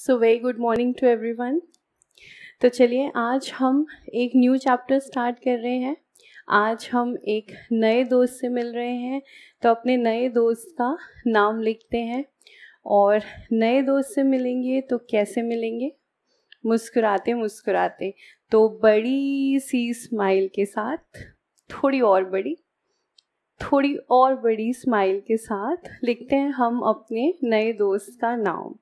So very good morning to everyone तो चलिए आज हम एक न्यू चैप्टर स्टार्ट कर रहे हैं आज हम एक नए दोस्त से मिल रहे हैं तो अपने नए दोस्त का नाम लिखते हैं और नए दोस्त से मिलेंगे तो कैसे मिलेंगे मुस्कुराते मुस्कुराते तो बड़ी सी स्माइल के साथ थोड़ी और बड़ी थोड़ी और बड़ी स्माइल के साथ लिखते हैं हम अपने नए दोस्त का नाम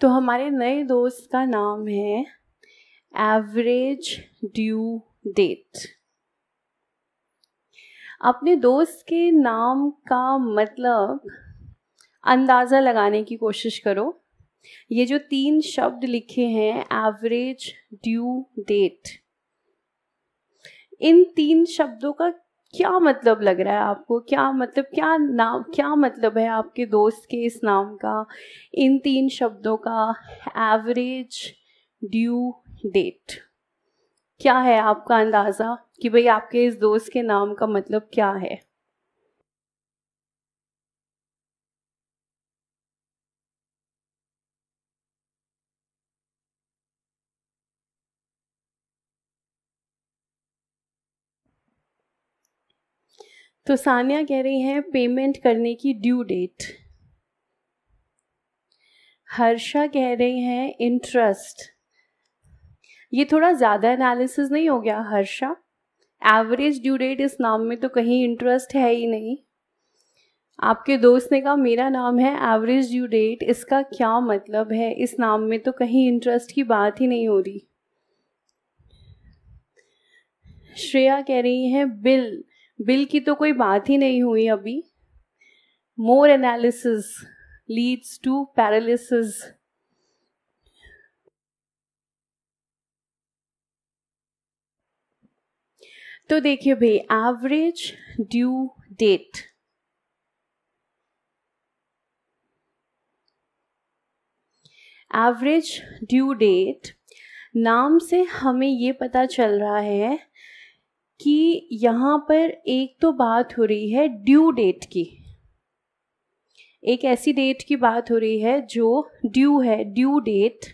तो हमारे नए दोस्त का नाम है एवरेज ड्यू डेट अपने दोस्त के नाम का मतलब अंदाज़ा लगाने की कोशिश करो ये जो तीन शब्द लिखे हैं एवरेज ड्यू डेट इन तीन शब्दों का क्या मतलब लग रहा है आपको क्या मतलब क्या नाम क्या मतलब है आपके दोस्त के इस नाम का इन तीन शब्दों का एवरेज ड्यू डेट क्या है आपका अंदाज़ा कि भाई आपके इस दोस्त के नाम का मतलब क्या है तो सानिया कह रही हैं पेमेंट करने की ड्यू डेट हर्षा कह रही हैं इंटरेस्ट ये थोड़ा ज़्यादा एनालिसिस नहीं हो गया हर्षा एवरेज ड्यू डेट इस नाम में तो कहीं इंटरेस्ट है ही नहीं आपके दोस्त ने कहा मेरा नाम है एवरेज ड्यू डेट इसका क्या मतलब है इस नाम में तो कहीं इंटरेस्ट की बात ही नहीं हो रही श्रेया कह रही हैं बिल बिल की तो कोई बात ही नहीं हुई अभी more analysis leads to paralysis तो देखिए भाई average due date average due date नाम से हमें ये पता चल रहा है कि यहाँ पर एक तो बात हो रही है ड्यू डेट की एक ऐसी डेट की बात हो रही है जो ड्यू है ड्यू डेट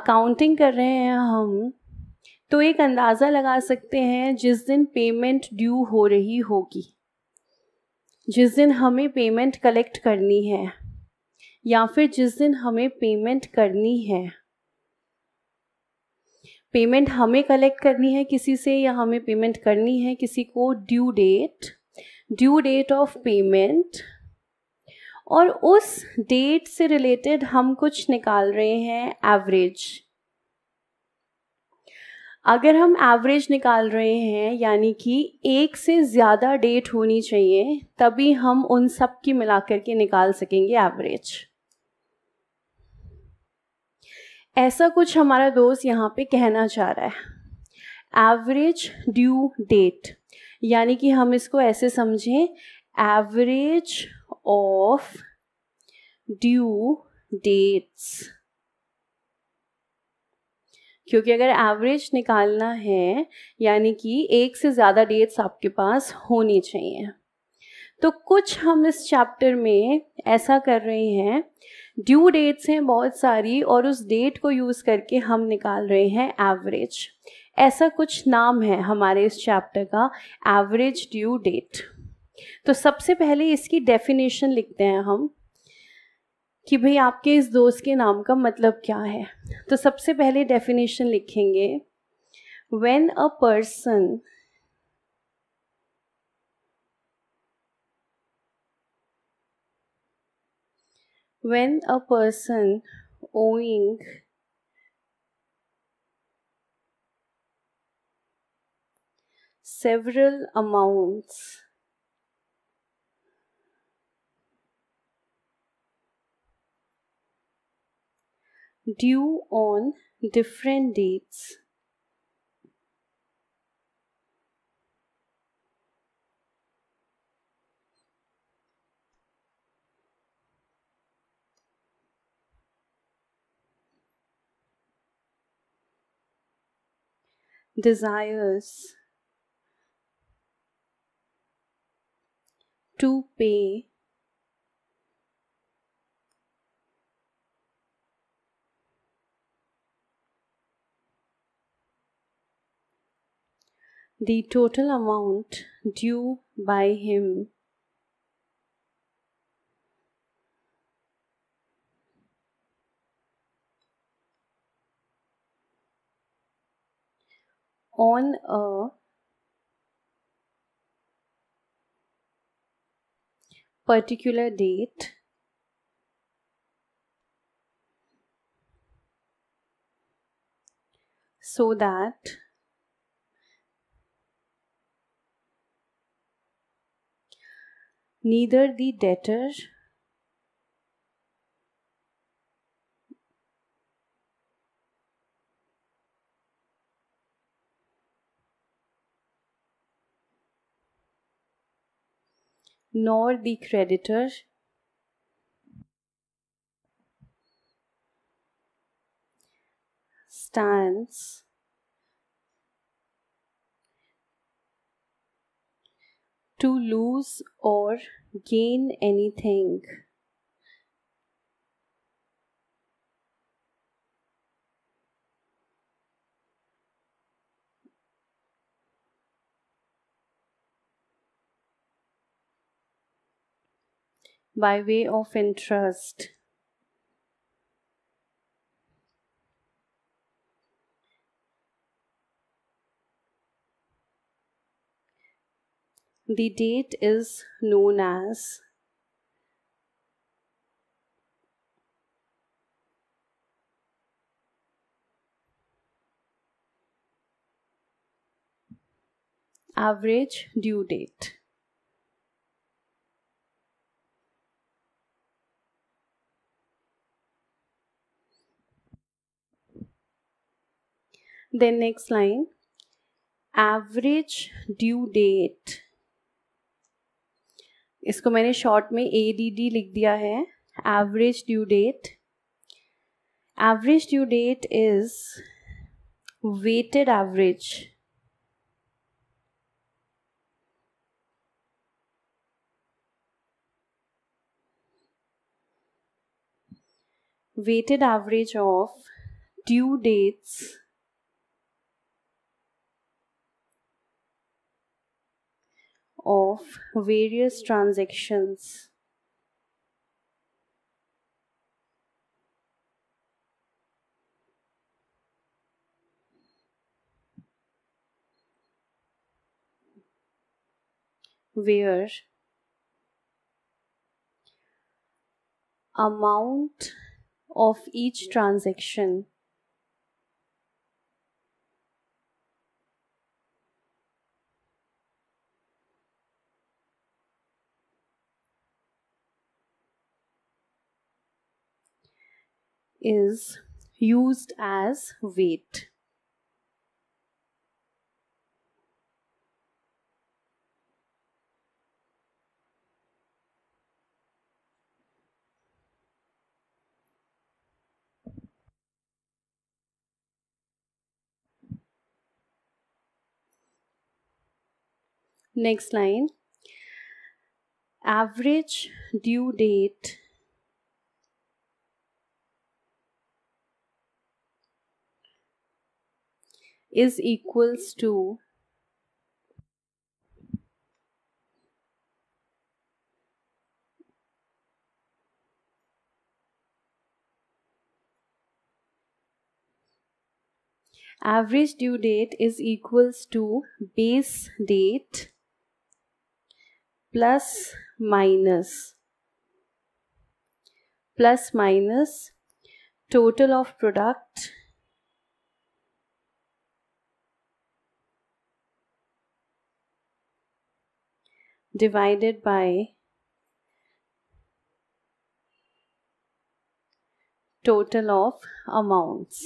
अकाउंटिंग कर रहे हैं हम तो एक अंदाज़ा लगा सकते हैं जिस दिन पेमेंट ड्यू हो रही होगी जिस दिन हमें पेमेंट कलेक्ट करनी है या फिर जिस दिन हमें पेमेंट करनी है पेमेंट हमें कलेक्ट करनी है किसी से या हमें पेमेंट करनी है किसी को due date due date of payment और उस डेट से रिलेटेड हम कुछ निकाल रहे हैं एवरेज अगर हम एवरेज निकाल रहे हैं यानी कि एक से ज़्यादा डेट होनी चाहिए तभी हम उन सब की मिला करके निकाल सकेंगे एवरेज ऐसा कुछ हमारा दोस्त यहाँ पे कहना चाह रहा है एवरेज ड्यू डेट यानी कि हम इसको ऐसे समझें एवरेज ऑफ ड्यू डेट्स क्योंकि अगर एवरेज निकालना है यानी कि एक से ज़्यादा डेट्स आपके पास होनी चाहिए तो कुछ हम इस चैप्टर में ऐसा कर रहे हैं ड्यू डेट्स हैं बहुत सारी और उस डेट को यूज़ करके हम निकाल रहे हैं एवरेज ऐसा कुछ नाम है हमारे इस चैप्टर का एवरेज ड्यू डेट तो सबसे पहले इसकी डेफिनेशन लिखते हैं हम कि भाई आपके इस दोस्त के नाम का मतलब क्या है तो सबसे पहले डेफिनेशन लिखेंगे when a person when a person owing several amounts due on different dates desires to pay the total amount due by him on a particular date so that neither the debtor nor the creditor stands to lose or gain anything. by way of interest. The date is known as average due date. then next line average due date इसको मैंने short में A D D लिख दिया है average due date average due date is weighted average weighted average of due dates of various transactions. where amount of each transaction is used as weight. Next line average due date is equals to average due date is equals to base date plus minus plus minus total of product divided by total of amounts.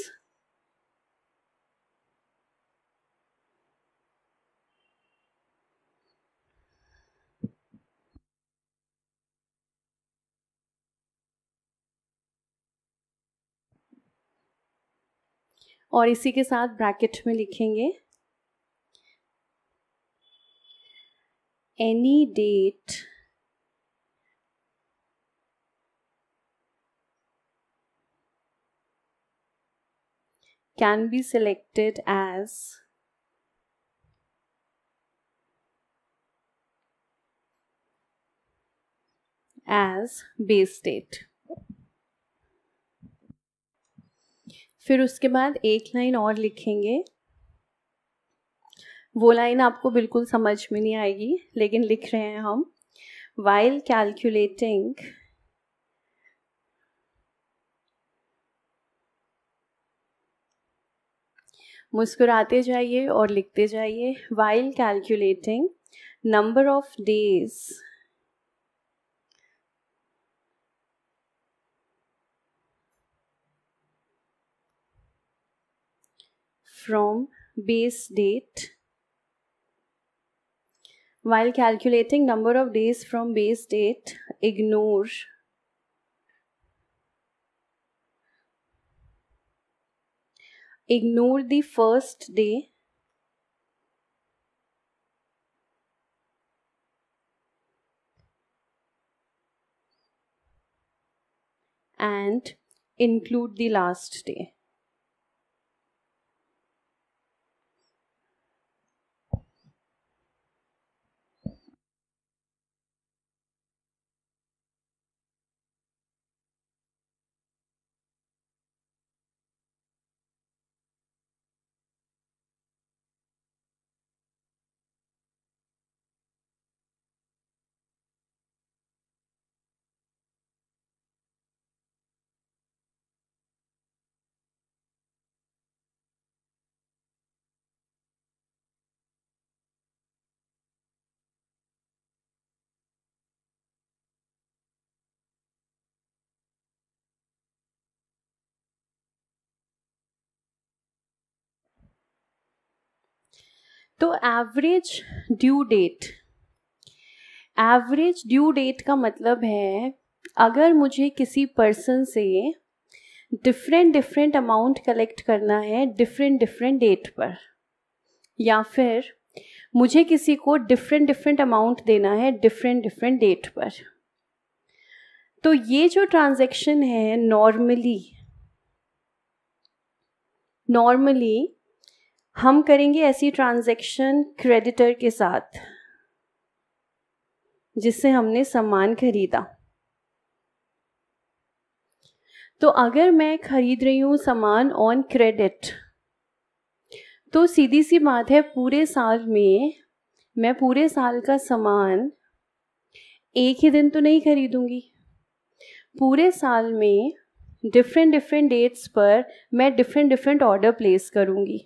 और इसी के साथ bracket में लिखेंगे any date can be selected as as base date फिर उसके बाद एक लाइन और लिखेंगे वो लाइन आपको बिल्कुल समझ में नहीं आएगी लेकिन लिख रहे हैं हम वाइल कैलकुलेटिंग मुस्कुराते जाइए और लिखते जाइए while calculating number of days from base date While calculating number of days from base date, ignore ignore the first day and include the last day. तो average due date average due date का मतलब है अगर मुझे किसी person से different different amount collect करना है डिफरेंट डिफरेंट डेट पर या फिर मुझे किसी को डिफरेंट डिफरेंट अमाउंट देना है डिफरेंट डिफरेंट डेट पर तो ये जो ट्रांजेक्शन है नॉर्मली नॉर्मली हम करेंगे ऐसी ट्रांजैक्शन क्रेडिटर के साथ जिससे हमने सामान खरीदा तो अगर मैं खरीद रही हूँ सामान ऑन क्रेडिट तो सीधी सी बात है पूरे साल में मैं पूरे साल का सामान एक ही दिन तो नहीं खरीदूंगी पूरे साल में डिफरेंट डिफरेंट डेट्स पर मैं डिफरेंट डिफरेंट ऑर्डर प्लेस करूंगी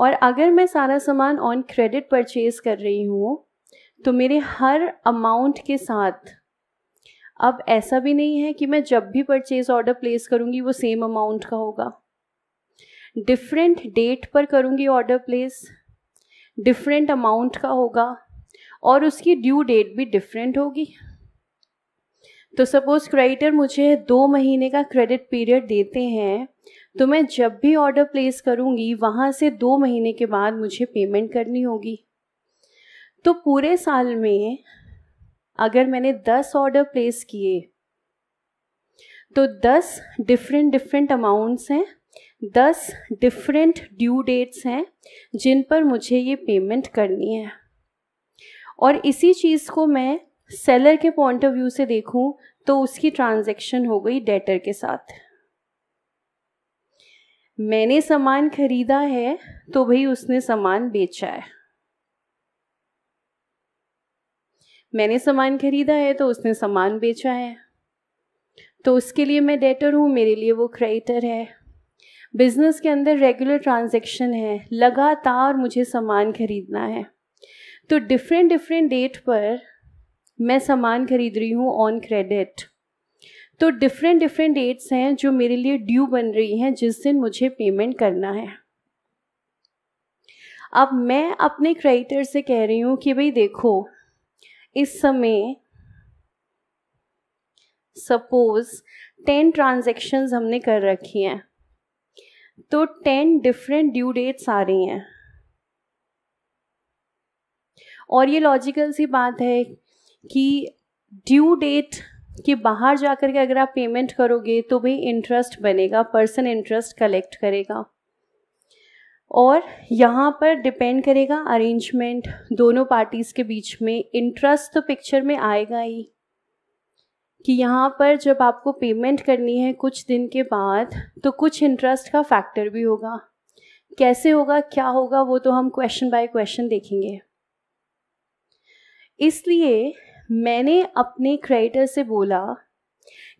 और अगर मैं सारा सामान ऑन क्रेडिट परचेज कर रही हूँ तो मेरे हर अमाउंट के साथ अब ऐसा भी नहीं है कि मैं जब भी परचेज ऑर्डर प्लेस करूँगी वो सेम अमाउंट का होगा डिफरेंट डेट पर करूँगी ऑर्डर प्लेस डिफरेंट अमाउंट का होगा और उसकी ड्यू डेट भी डिफरेंट होगी तो सपोज़ क्रेडिटर मुझे दो महीने का क्रेडिट पीरियड देते हैं तो मैं जब भी ऑर्डर प्लेस करूँगी वहाँ से दो महीने के बाद मुझे पेमेंट करनी होगी तो पूरे साल में अगर मैंने दस ऑर्डर प्लेस किए तो दस डिफरेंट डिफरेंट अमाउंट्स हैं दस डिफरेंट ड्यू डेट्स हैं जिन पर मुझे ये पेमेंट करनी है और इसी चीज़ को मैं सेलर के पॉइंट ऑफ व्यू से देखूं तो उसकी ट्रांजैक्शन हो गई डेटर के साथ मैंने सामान खरीदा है तो भाई उसने सामान बेचा है मैंने सामान खरीदा है तो उसने सामान बेचा है तो उसके लिए मैं डेटर हूँ मेरे लिए वो क्रेडिटर है बिजनेस के अंदर रेगुलर ट्रांजैक्शन है लगातार मुझे सामान खरीदना है तो डिफरेंट डिफरेंट डेट पर मैं सामान खरीद रही हूँ ऑन क्रेडिट तो डिफरेंट डिफरेंट डेट्स हैं जो मेरे लिए ड्यू बन रही हैं जिस दिन मुझे पेमेंट करना है अब मैं अपने क्रेडिटर से कह रही हूं कि भाई देखो इस समय सपोज टेन ट्रांजेक्शन्स हमने कर रखी हैं तो टेन डिफरेंट ड्यू डेट्स आ रही हैं और ये लॉजिकल सी बात है कि ड्यू डेट कि बाहर जाकर के अगर आप पेमेंट करोगे तो भी इंटरेस्ट बनेगा पर्सन इंटरेस्ट कलेक्ट करेगा और यहाँ पर डिपेंड करेगा अरेंजमेंट दोनों पार्टीज़ के बीच में इंटरेस्ट तो पिक्चर में आएगा ही कि यहाँ पर जब आपको पेमेंट करनी है कुछ दिन के बाद तो कुछ इंटरेस्ट का फैक्टर भी होगा कैसे होगा क्या होगा वो तो हम क्वेश्चन बाय क्वेश्चन देखेंगे इसलिए मैंने अपने क्रिएटर से बोला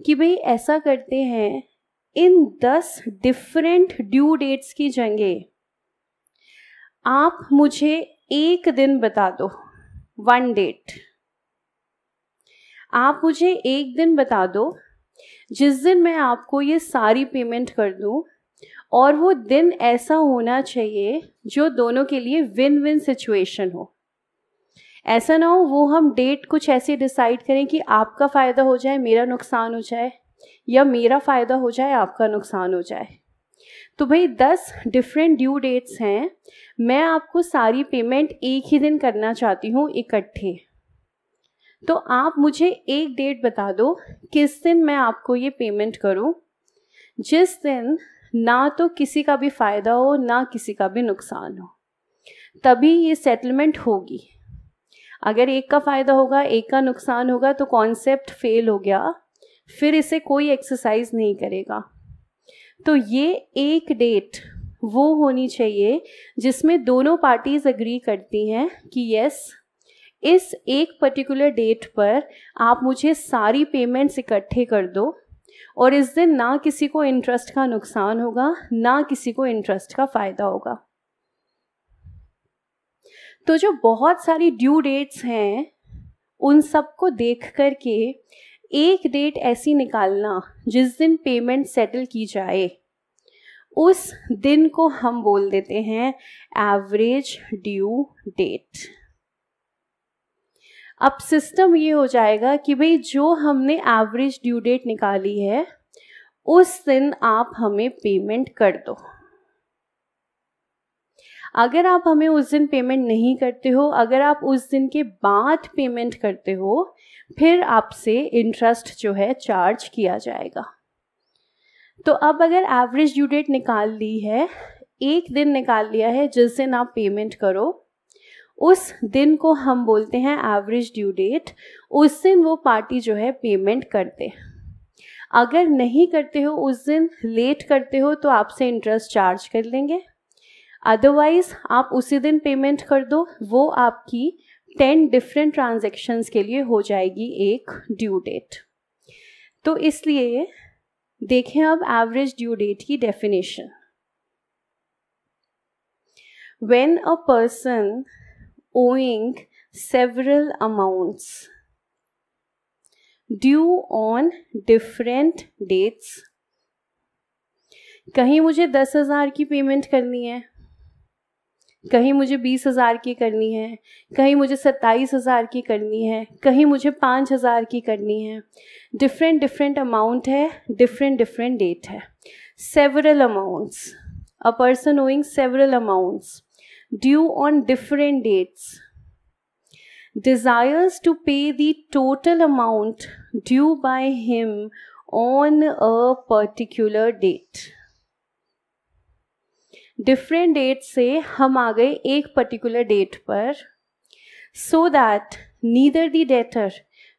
कि भाई ऐसा करते हैं इन दस डिफरेंट ड्यू डेट्स की जगह आप मुझे एक दिन बता दो वन डेट आप मुझे एक दिन बता दो जिस दिन मैं आपको ये सारी पेमेंट कर दूँ और वो दिन ऐसा होना चाहिए जो दोनों के लिए विन विन सिचुएशन हो ऐसा ना हो वो हम डेट कुछ ऐसे डिसाइड करें कि आपका फ़ायदा हो जाए मेरा नुकसान हो जाए या मेरा फ़ायदा हो जाए आपका नुकसान हो जाए तो भाई दस डिफरेंट ड्यू डेट्स हैं मैं आपको सारी पेमेंट एक ही दिन करना चाहती हूँ इकट्ठे तो आप मुझे एक डेट बता दो किस दिन मैं आपको ये पेमेंट करूँ जिस दिन ना तो किसी का भी फ़ायदा हो ना किसी का भी नुकसान हो तभी ये सेटलमेंट होगी अगर एक का फ़ायदा होगा एक का नुकसान होगा तो कॉन्सेप्ट फेल हो गया फिर इसे कोई एक्सरसाइज नहीं करेगा तो ये एक डेट वो होनी चाहिए जिसमें दोनों पार्टीज़ अग्री करती हैं कि यस इस एक पर्टिकुलर डेट पर आप मुझे सारी पेमेंट्स इकट्ठे कर दो और इस दिन ना किसी को इंटरेस्ट का नुकसान होगा ना किसी को इंटरेस्ट का फ़ायदा होगा तो जो बहुत सारी ड्यू डेट्स हैं उन सबको देख कर के एक डेट ऐसी निकालना जिस दिन पेमेंट सेटल की जाए उस दिन को हम बोल देते हैं एवरेज ड्यू डेट अब सिस्टम ये हो जाएगा कि भाई जो हमने एवरेज ड्यू डेट निकाली है उस दिन आप हमें पेमेंट कर दो अगर आप हमें उस दिन पेमेंट नहीं करते हो अगर आप उस दिन के बाद पेमेंट करते हो फिर आपसे इंटरेस्ट जो है चार्ज किया जाएगा तो अब अगर एवरेज ड्यू डेट निकाल ली है एक दिन निकाल लिया है जिस दिन आप पेमेंट करो उस दिन को हम बोलते हैं एवरेज ड्यू डेट उस दिन वो पार्टी जो है पेमेंट करते अगर नहीं करते हो उस दिन लेट करते हो तो आपसे इंटरेस्ट चार्ज कर लेंगे अदरवाइज आप उसी दिन पेमेंट कर दो वो आपकी टेन डिफरेंट ट्रांजेक्शन्स के लिए हो जाएगी एक ड्यू डेट तो इसलिए देखें अब एवरेज ड्यू डेट की definition when a person owing several amounts due on different dates कहीं मुझे दस हजार की पेमेंट करनी है कहीं मुझे बीस हज़ार की करनी है कहीं मुझे सत्ताईस हज़ार की करनी है कहीं मुझे पाँच हज़ार की करनी है डिफरेंट डिफरेंट अमाउंट है डिफरेंट डिफरेंट डेट है several amounts a person owing several amounts due on different dates desires to pay the total amount due by him on a particular date different date से हम आ गए एक particular date पर so that neither the debtor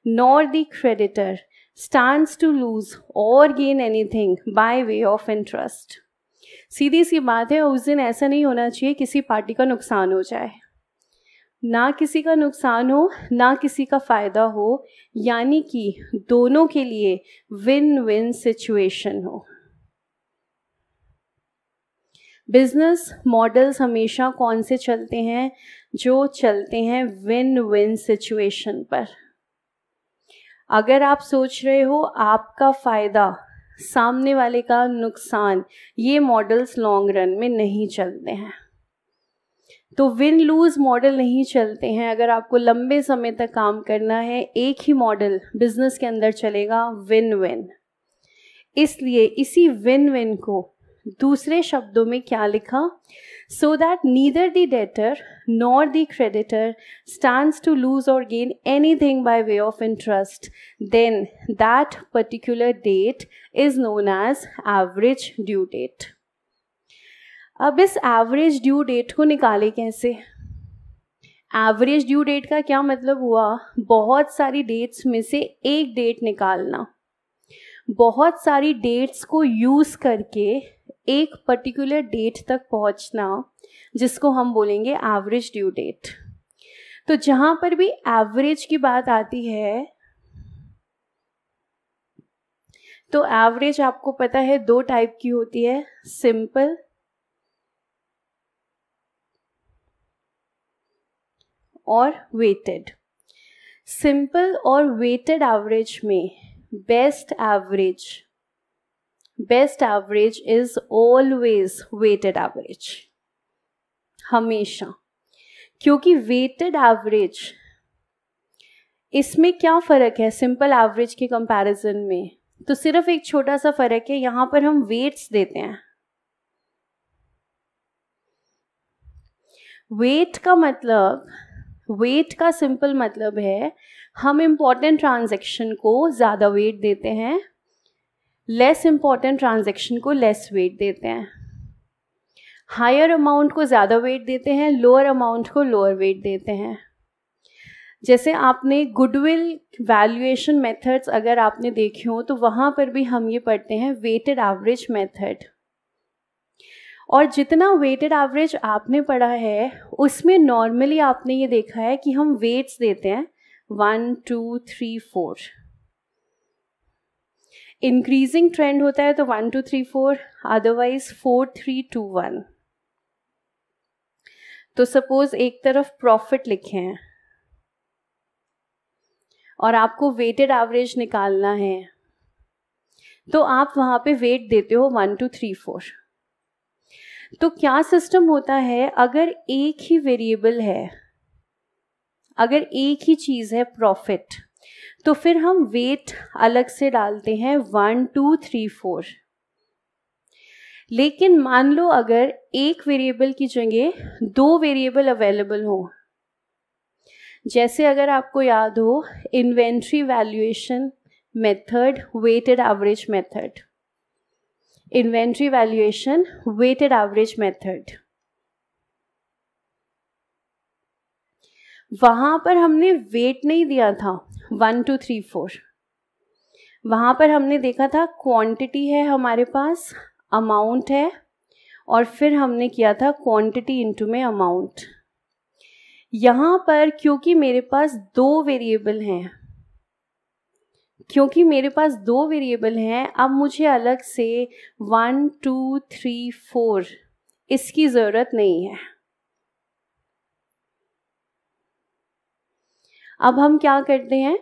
nor the creditor stand to lose और gain anything by way of interest सीधी सी बात है उस दिन ऐसा नहीं होना चाहिए किसी पार्टी का नुकसान हो जाए ना किसी का नुकसान हो ना किसी का फ़ायदा हो यानी कि दोनों के लिए विन विन सिचुएशन हो बिजनेस मॉडल्स हमेशा कौन से चलते हैं जो चलते हैं विन विन सिचुएशन पर अगर आप सोच रहे हो आपका फ़ायदा सामने वाले का नुकसान ये मॉडल्स लॉन्ग रन में नहीं चलते हैं तो विन लूज मॉडल नहीं चलते हैं अगर आपको लंबे समय तक काम करना है एक ही मॉडल बिजनेस के अंदर चलेगा विन विन इसलिए इसी विन विन को दूसरे शब्दों में क्या लिखा so that neither the debtor nor the creditor stand to lose और gain anything by way of interest then that particular date is known as average due date अब इस एवरेज ड्यू डेट को निकाले कैसे average due date का क्या मतलब हुआ बहुत सारी डेट्स में से एक डेट निकालना बहुत सारी डेट्स को यूज़ करके एक पर्टिकुलर डेट तक पहुंचना जिसको हम बोलेंगे एवरेज ड्यू डेट तो जहां पर भी एवरेज की बात आती है तो एवरेज आपको पता है दो टाइप की होती है सिंपल और वेटेड सिंपल और वेटेड एवरेज में best average best average is always weighted average हमेशा क्योंकि वेटेड एवरेज इसमें क्या फ़र्क है सिंपल एवरेज के कंपैरिजन में तो सिर्फ एक छोटा सा फ़र्क है यहाँ पर हम वेट्स देते हैं वेट का मतलब वेट का सिंपल मतलब है हम इम्पॉर्टेंट ट्रांजेक्शन को ज़्यादा वेट देते हैं लेस इम्पॉर्टेंट ट्रांजेक्शन को लेस वेट देते हैं हायर अमाउंट को ज़्यादा वेट देते हैं लोअर अमाउंट को लोअर वेट देते हैं जैसे आपने गुडविल वैल्यूएशन मेथड्स अगर आपने देखे हो तो वहाँ पर भी हम ये पढ़ते हैं वेटेड एवरेज मेथड और जितना वेटेड एवरेज आपने पढ़ा है उसमें नॉर्मली आपने ये देखा है कि हम वेट्स देते हैं one two three four increasing trend होता है तो one two three four otherwise four three two one तो सपोज एक तरफ प्रॉफिट लिखे हैं और आपको वेटेड एवरेज निकालना है तो आप वहां पे वेट देते हो वन टू थ्री फोर तो क्या सिस्टम होता है अगर एक ही वेरिएबल है अगर एक ही चीज है प्रॉफिट तो फिर हम वेट अलग से डालते हैं वन टू थ्री फोर लेकिन मान लो अगर एक वेरिएबल की जगह दो वेरिएबल अवेलेबल हो जैसे अगर आपको याद हो inventory valuation method weighted average method inventory valuation weighted average method वहां पर हमने वेट नहीं दिया था वन टू थ्री फोर वहां पर हमने देखा था क्वांटिटी है हमारे पास अमाउंट है और फिर हमने किया था क्वांटिटी इनटू में अमाउंट यहां पर क्योंकि मेरे पास दो वेरिएबल हैं क्योंकि मेरे पास दो वेरिएबल हैं अब मुझे अलग से वन टू थ्री फोर इसकी ज़रूरत नहीं है अब हम क्या करते हैं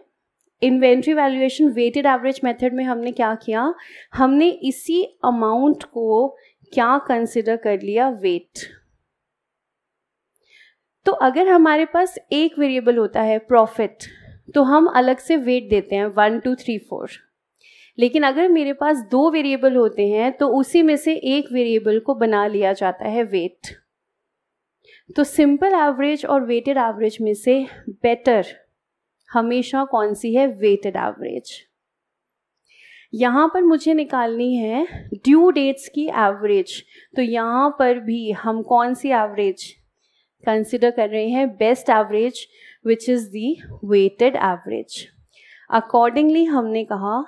inventory valuation weighted average method में हमने क्या किया हमने इसी अमाउंट को क्या कंसिडर कर लिया वेट तो अगर हमारे पास एक वेरिएबल होता है प्रॉफिट तो हम अलग से वेट देते हैं वन टू थ्री फोर लेकिन अगर मेरे पास दो वेरिएबल होते हैं तो उसी में से एक वेरिएबल को बना लिया जाता है वेट तो सिंपल एवरेज और वेटेड एवरेज में से बेटर हमेशा कौन सी है वेटेड एवरेज यहाँ पर मुझे निकालनी है ड्यू डेट्स की एवरेज तो यहाँ पर भी हम कौन सी एवरेज कंसिडर कर रहे हैं best average which is the weighted average accordingly हमने कहा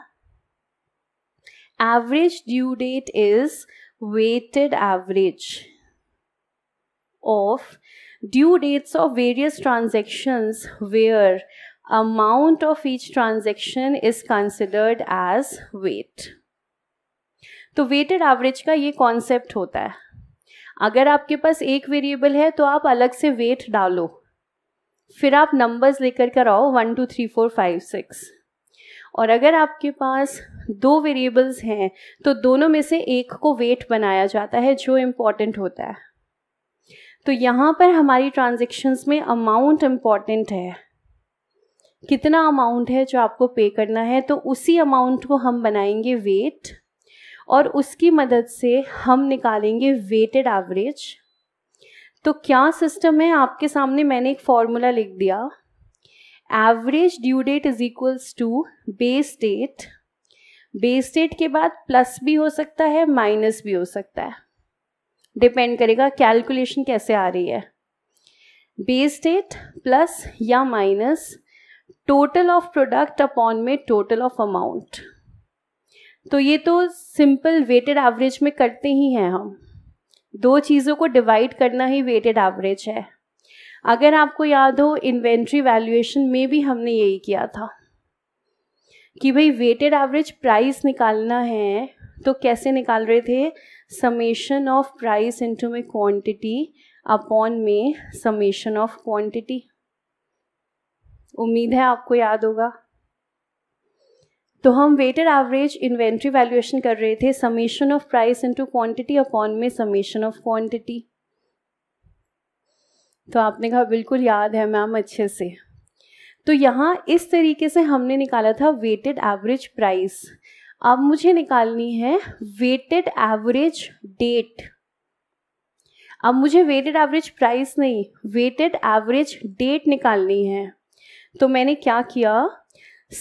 average due date is weighted average of due dates of various transaction where amount of each transaction is considered as weight. तो weighted average का ये concept होता है अगर आपके पास एक वेरिएबल है तो आप अलग से वेट डालो फिर आप नंबर्स लेकर कर आओ one two three four five six और अगर आपके पास दो वेरिएबल्स हैं तो दोनों में से एक को वेट बनाया जाता है जो इम्पॉर्टेंट होता है तो यहाँ पर हमारी ट्रांजेक्शन्स में अमाउंट इम्पॉर्टेंट है कितना अमाउंट है जो आपको पे करना है तो उसी अमाउंट को हम बनाएंगे वेट और उसकी मदद से हम निकालेंगे वेटेड एवरेज तो क्या सिस्टम है आपके सामने मैंने एक फॉर्मूला लिख दिया average due date is equals to base date base date के बाद प्लस भी हो सकता है माइनस भी हो सकता है डिपेंड करेगा कैलकुलेशन कैसे आ रही है बेस डेट प्लस या minus total of product upon में टोटल ऑफ अमाउंट तो ये तो सिंपल वेटेड एवरेज में करते ही हैं हम दो चीज़ों को डिवाइड करना ही वेटेड एवरेज है अगर आपको याद हो इन्वेंट्री वैल्यूएशन में भी हमने यही किया था कि भाई वेटेड एवरेज प्राइस निकालना है तो कैसे निकाल रहे थे समेशन ऑफ प्राइस इनटू में क्वांटिटी अपॉन में समेशन ऑफ क्वांटिटी उम्मीद है आपको याद होगा तो हम वेटेड एवरेज इन्वेंट्री वैल्यूएशन कर रहे थे summation of price into quantity upon में समीशन ऑफ क्वांटिटी तो आपने कहा बिल्कुल याद है मैम अच्छे से तो यहाँ इस तरीके से हमने निकाला था वेटेड एवरेज प्राइस अब मुझे निकालनी है वेटेड एवरेज डेट अब मुझे वेटेड एवरेज प्राइस नहीं वेटेड एवरेज डेट निकालनी है तो मैंने क्या किया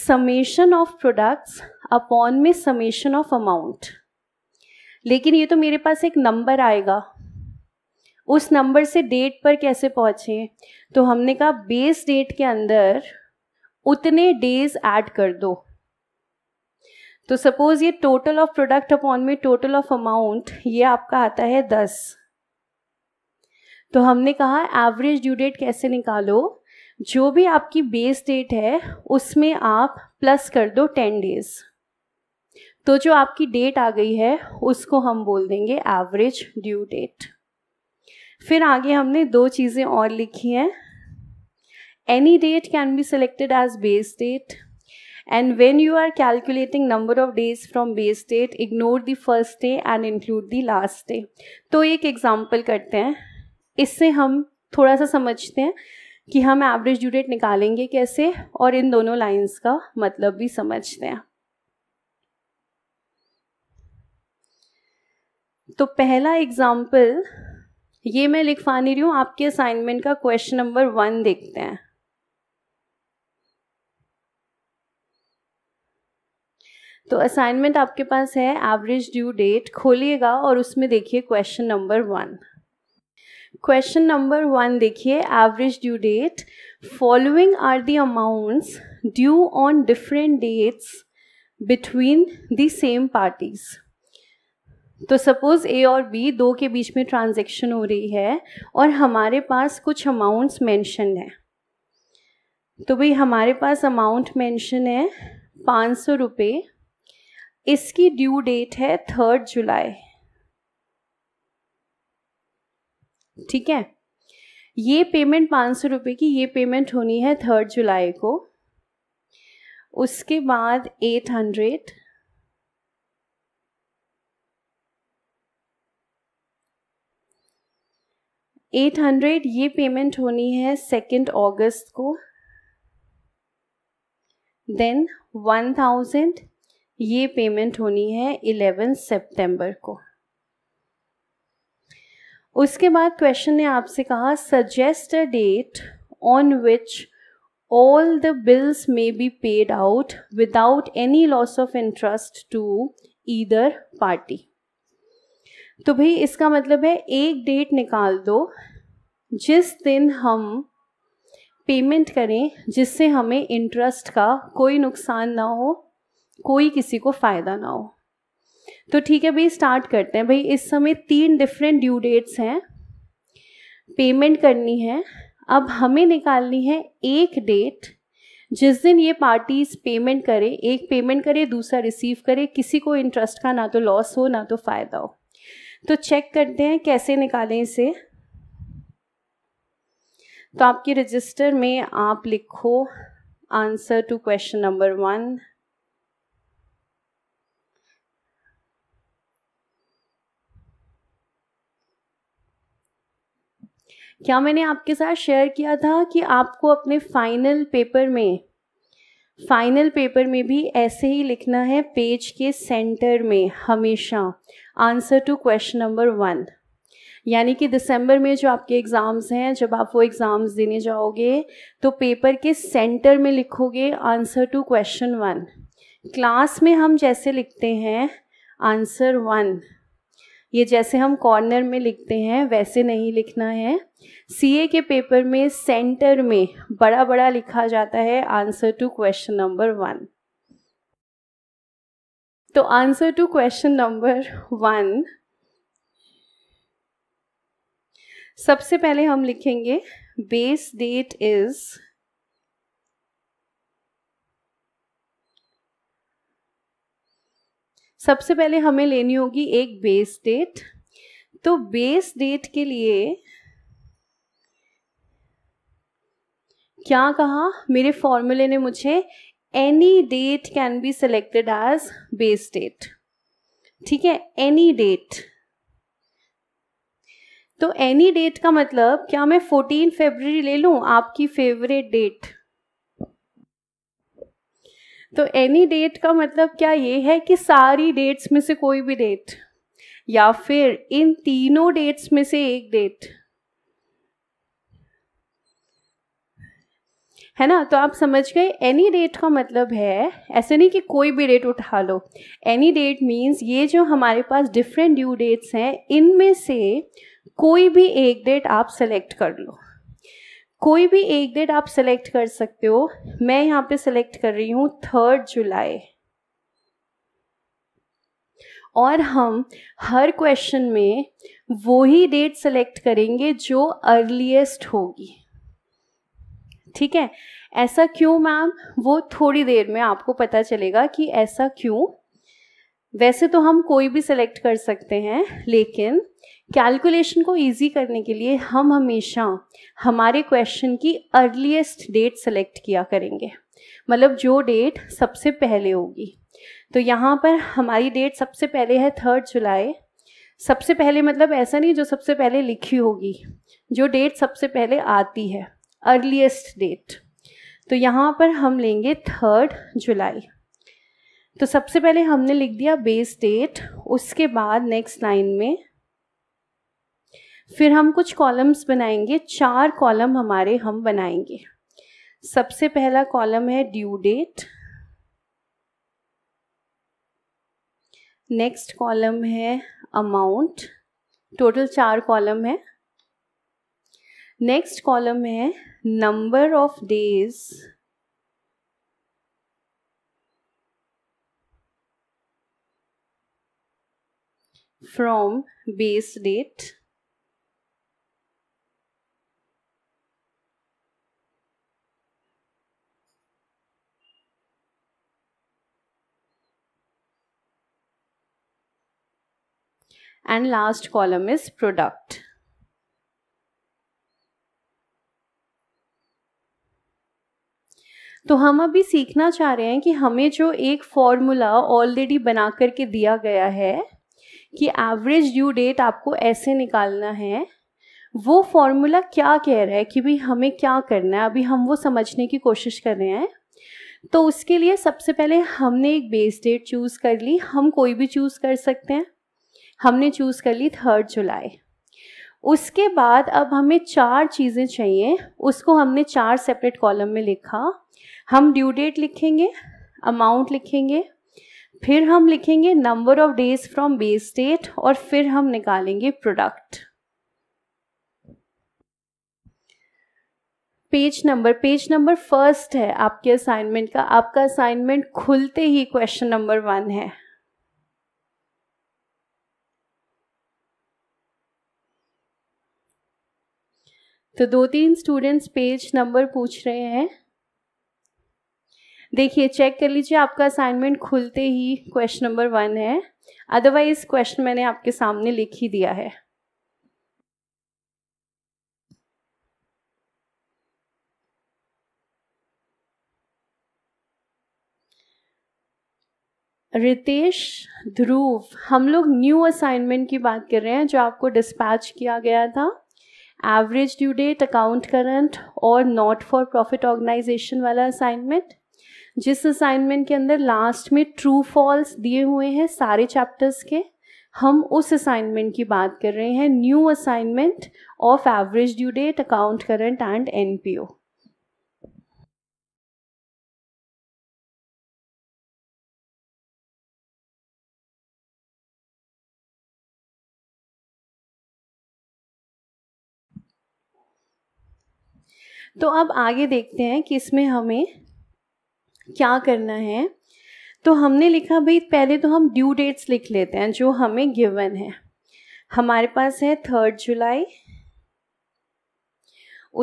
समेशन ऑफ प्रोडक्ट्स अपॉन में समेशन ऑफ अमाउंट लेकिन ये तो मेरे पास एक नंबर आएगा उस नंबर से डेट पर कैसे पहुँचे तो हमने कहा बेस डेट के अंदर उतने डेज ऐड कर दो तो सपोज ये टोटल ऑफ प्रोडक्ट अपॉन में टोटल ऑफ अमाउंट ये आपका आता है दस तो हमने कहा एवरेज ड्यू डेट कैसे निकालो जो भी आपकी बेस डेट है उसमें आप प्लस कर दो टेन डेज तो जो आपकी डेट आ गई है उसको हम बोल देंगे एवरेज ड्यू डेट फिर आगे हमने दो चीज़ें और लिखी हैं any date can be selected as base date and when you are calculating number of days from base date ignore the first day and include the last day तो एक एग्जाम्पल करते हैं इससे हम थोड़ा सा समझते हैं कि हम एवरेज ड्यू डेट निकालेंगे कैसे और इन दोनों लाइंस का मतलब भी समझते हैं तो पहला एग्जाम्पल ये मैं लिखवा नहीं रही हूं आपके असाइनमेंट का क्वेश्चन नंबर वन देखते हैं तो असाइनमेंट आपके पास है एवरेज ड्यू डेट खोलिएगा और उसमें देखिए question number one question number one देखिए average due date following are the amounts due on different dates between the same parties तो सपोज ए और बी दो के बीच में ट्रांजेक्शन हो रही है और हमारे पास कुछ अमाउंट्स मेंशन है तो भाई हमारे पास अमाउंट मेंशन है पाँच सौ रुपये इसकी ड्यू डेट है थर्ड जुलाई ठीक है ये पेमेंट पाँच सौ रुपये की ये पेमेंट होनी है थर्ड जुलाई को उसके बाद एट हंड्रेड एट हंड्रेड ये पेमेंट होनी है सेकेंड अगस्त को देन वन थाउजेंड ये पेमेंट होनी है इलेवन सितंबर को उसके बाद क्वेश्चन ने आपसे कहा suggest a date on which all the bills may be paid out without any loss of interest to either party तो भाई इसका मतलब है एक डेट निकाल दो जिस दिन हम पेमेंट करें जिससे हमें इंटरेस्ट का कोई नुकसान ना हो कोई किसी को फ़ायदा ना हो तो ठीक है भाई स्टार्ट करते हैं भाई इस समय तीन डिफरेंट ड्यू डेट्स हैं पेमेंट करनी है अब हमें निकालनी है एक डेट जिस दिन ये पार्टीज पेमेंट करे एक पेमेंट करे दूसरा रिसीव करे किसी को इंटरेस्ट का ना तो लॉस हो ना तो फ़ायदा हो तो चेक करते हैं कैसे निकालें इसे तो आपके रजिस्टर में आप लिखो answer to question number one क्या मैंने आपके साथ शेयर किया था कि आपको अपने फाइनल पेपर में फाइनल पेपर में भी ऐसे ही लिखना है पेज के सेंटर में हमेशा answer to question number one यानी कि दिसंबर में जो आपके एग्ज़ाम्स हैं जब आप वो एग्ज़ाम्स देने जाओगे तो पेपर के सेंटर में लिखोगे answer to question one class में हम जैसे लिखते हैं आंसर वन ये जैसे हम कॉर्नर में लिखते हैं वैसे नहीं लिखना है सीए के पेपर में सेंटर में बड़ा बड़ा लिखा जाता है answer to question number one तो answer to question number one सबसे पहले हम लिखेंगे बेस डेट इज़ सबसे पहले हमें लेनी होगी एक बेस डेट तो बेस डेट के लिए क्या कहा मेरे फॉर्मूले ने मुझे any date can be selected as base date ठीक है एनी डेट तो एनी डेट का मतलब क्या मैं 14 फरवरी ले लू आपकी फेवरेट डेट तो एनी डेट का मतलब क्या ये है कि सारी डेट्स में से कोई भी डेट या फिर इन तीनों डेट्स में से एक डेट है ना तो आप समझ गए एनी डेट का मतलब है ऐसे नहीं कि कोई भी डेट उठा लो एनी डेट मीन्स ये जो हमारे पास डिफरेंट ड्यू डेट्स हैं इनमें से कोई भी एक डेट आप सेलेक्ट कर लो कोई भी एक डेट आप सेलेक्ट कर सकते हो मैं यहाँ पे सेलेक्ट कर रही हूँ थर्ड जुलाई और हम हर क्वेश्चन में वो ही डेट सेलेक्ट करेंगे जो अर्लीस्ट होगी ठीक है ऐसा क्यों मैम वो थोड़ी देर में आपको पता चलेगा कि ऐसा क्यों वैसे तो हम कोई भी सिलेक्ट कर सकते हैं लेकिन कैलकुलेशन को इजी करने के लिए हम हमेशा हमारे क्वेश्चन की अर्लीस्ट डेट सेलेक्ट किया करेंगे मतलब जो डेट सबसे पहले होगी तो यहाँ पर हमारी डेट सबसे पहले है थर्ड जुलाई सबसे पहले मतलब ऐसा नहीं जो सबसे पहले लिखी होगी जो डेट सबसे पहले आती है अर्लीस्ट डेट तो यहाँ पर हम लेंगे थर्ड जुलाई तो सबसे पहले हमने लिख दिया बेस डेट उसके बाद नेक्स्ट लाइन में फिर हम कुछ कॉलम्स बनाएंगे चार कॉलम हमारे हम बनाएंगे सबसे पहला कॉलम है ड्यू डेट नेक्स्ट कॉलम है अमाउंट टोटल चार कॉलम है नेक्स्ट कॉलम है number of days from base date and last column is product. तो हम अभी सीखना चाह रहे हैं कि हमें जो एक फॉर्मूला ऑलरेडी बना करके दिया गया है कि एवरेज ड्यू डेट आपको ऐसे निकालना है वो फॉर्मूला क्या कह रहा है कि भाई हमें क्या करना है अभी हम वो समझने की कोशिश कर रहे हैं तो उसके लिए सबसे पहले हमने एक बेस डेट चूज़ कर ली हम कोई भी चूज़ कर सकते हैं हमने चूज़ कर ली थर्ड जुलाई उसके बाद अब हमें चार चीज़ें चाहिए उसको हमने चार सेपरेट कॉलम में लिखा हम ड्यू डेट लिखेंगे अमाउंट लिखेंगे फिर हम लिखेंगे number of days from base date और फिर हम निकालेंगे product page number page number first है आपके असाइनमेंट का आपका असाइनमेंट खुलते ही क्वेश्चन नंबर वन है तो दो तीन स्टूडेंट्स पेज नंबर पूछ रहे हैं देखिए चेक कर लीजिए आपका असाइनमेंट खुलते ही क्वेश्चन नंबर वन है अदरवाइज क्वेश्चन मैंने आपके सामने लिख ही दिया है रितेश ध्रुव हम लोग न्यू असाइनमेंट की बात कर रहे हैं जो आपको डिस्पैच किया गया था average due date account current और नॉट फॉर प्रॉफिट ऑर्गेनाइजेशन वाला असाइनमेंट जिस असाइनमेंट के अंदर लास्ट में ट्रू फॉल्स दिए हुए हैं सारे चैप्टर्स के हम उस असाइनमेंट की बात कर रहे हैं new assignment of average due date account current and NPO तो अब आगे देखते हैं कि इसमें हमें क्या करना है तो हमने लिखा भाई पहले तो हम ड्यू डेट्स लिख लेते हैं जो हमें गिवन है हमारे पास है थर्ड जुलाई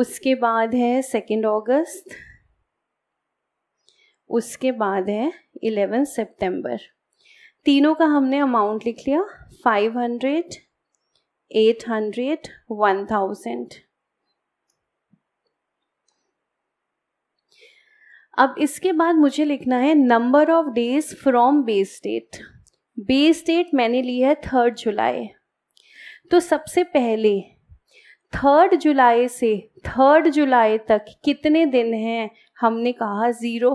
उसके बाद है सेकेंड अगस्त उसके बाद है इलेवन सितंबर तीनों का हमने अमाउंट लिख लिया five hundred eight hundred one thousand अब इसके बाद मुझे लिखना है number of days from base date base date मैंने ली है थर्ड जुलाई तो सबसे पहले थर्ड जुलाई से थर्ड जुलाई तक कितने दिन हैं हमने कहा ज़ीरो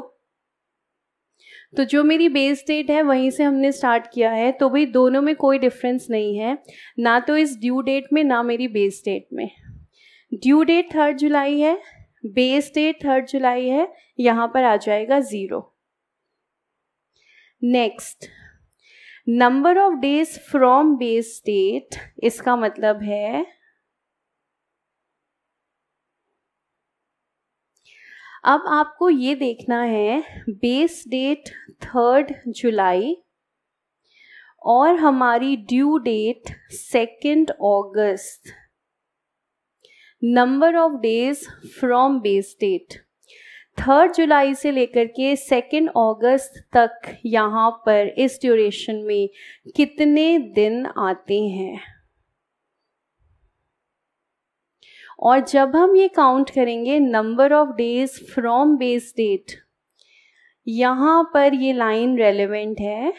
तो जो मेरी बेस डेट है वहीं से हमने स्टार्ट किया है तो भाई दोनों में कोई डिफरेंस नहीं है ना तो इस ड्यू डेट में ना मेरी बेस डेट में ड्यू डेट थर्ड जुलाई है बेस डेट थर्ड जुलाई है यहाँ पर आ जाएगा zero next number of days from base date इसका मतलब है अब आपको ये देखना है बेस डेट थर्ड जुलाई और हमारी ड्यू डेट सेकेंड अगस्त number of days from base date third जुलाई से लेकर के सेकेंड अगस्त तक यहाँ पर इस ड्यूरेशन में कितने दिन आते हैं और जब हम ये काउंट करेंगे number of days from base date यहाँ पर ये लाइन रेलेवेंट है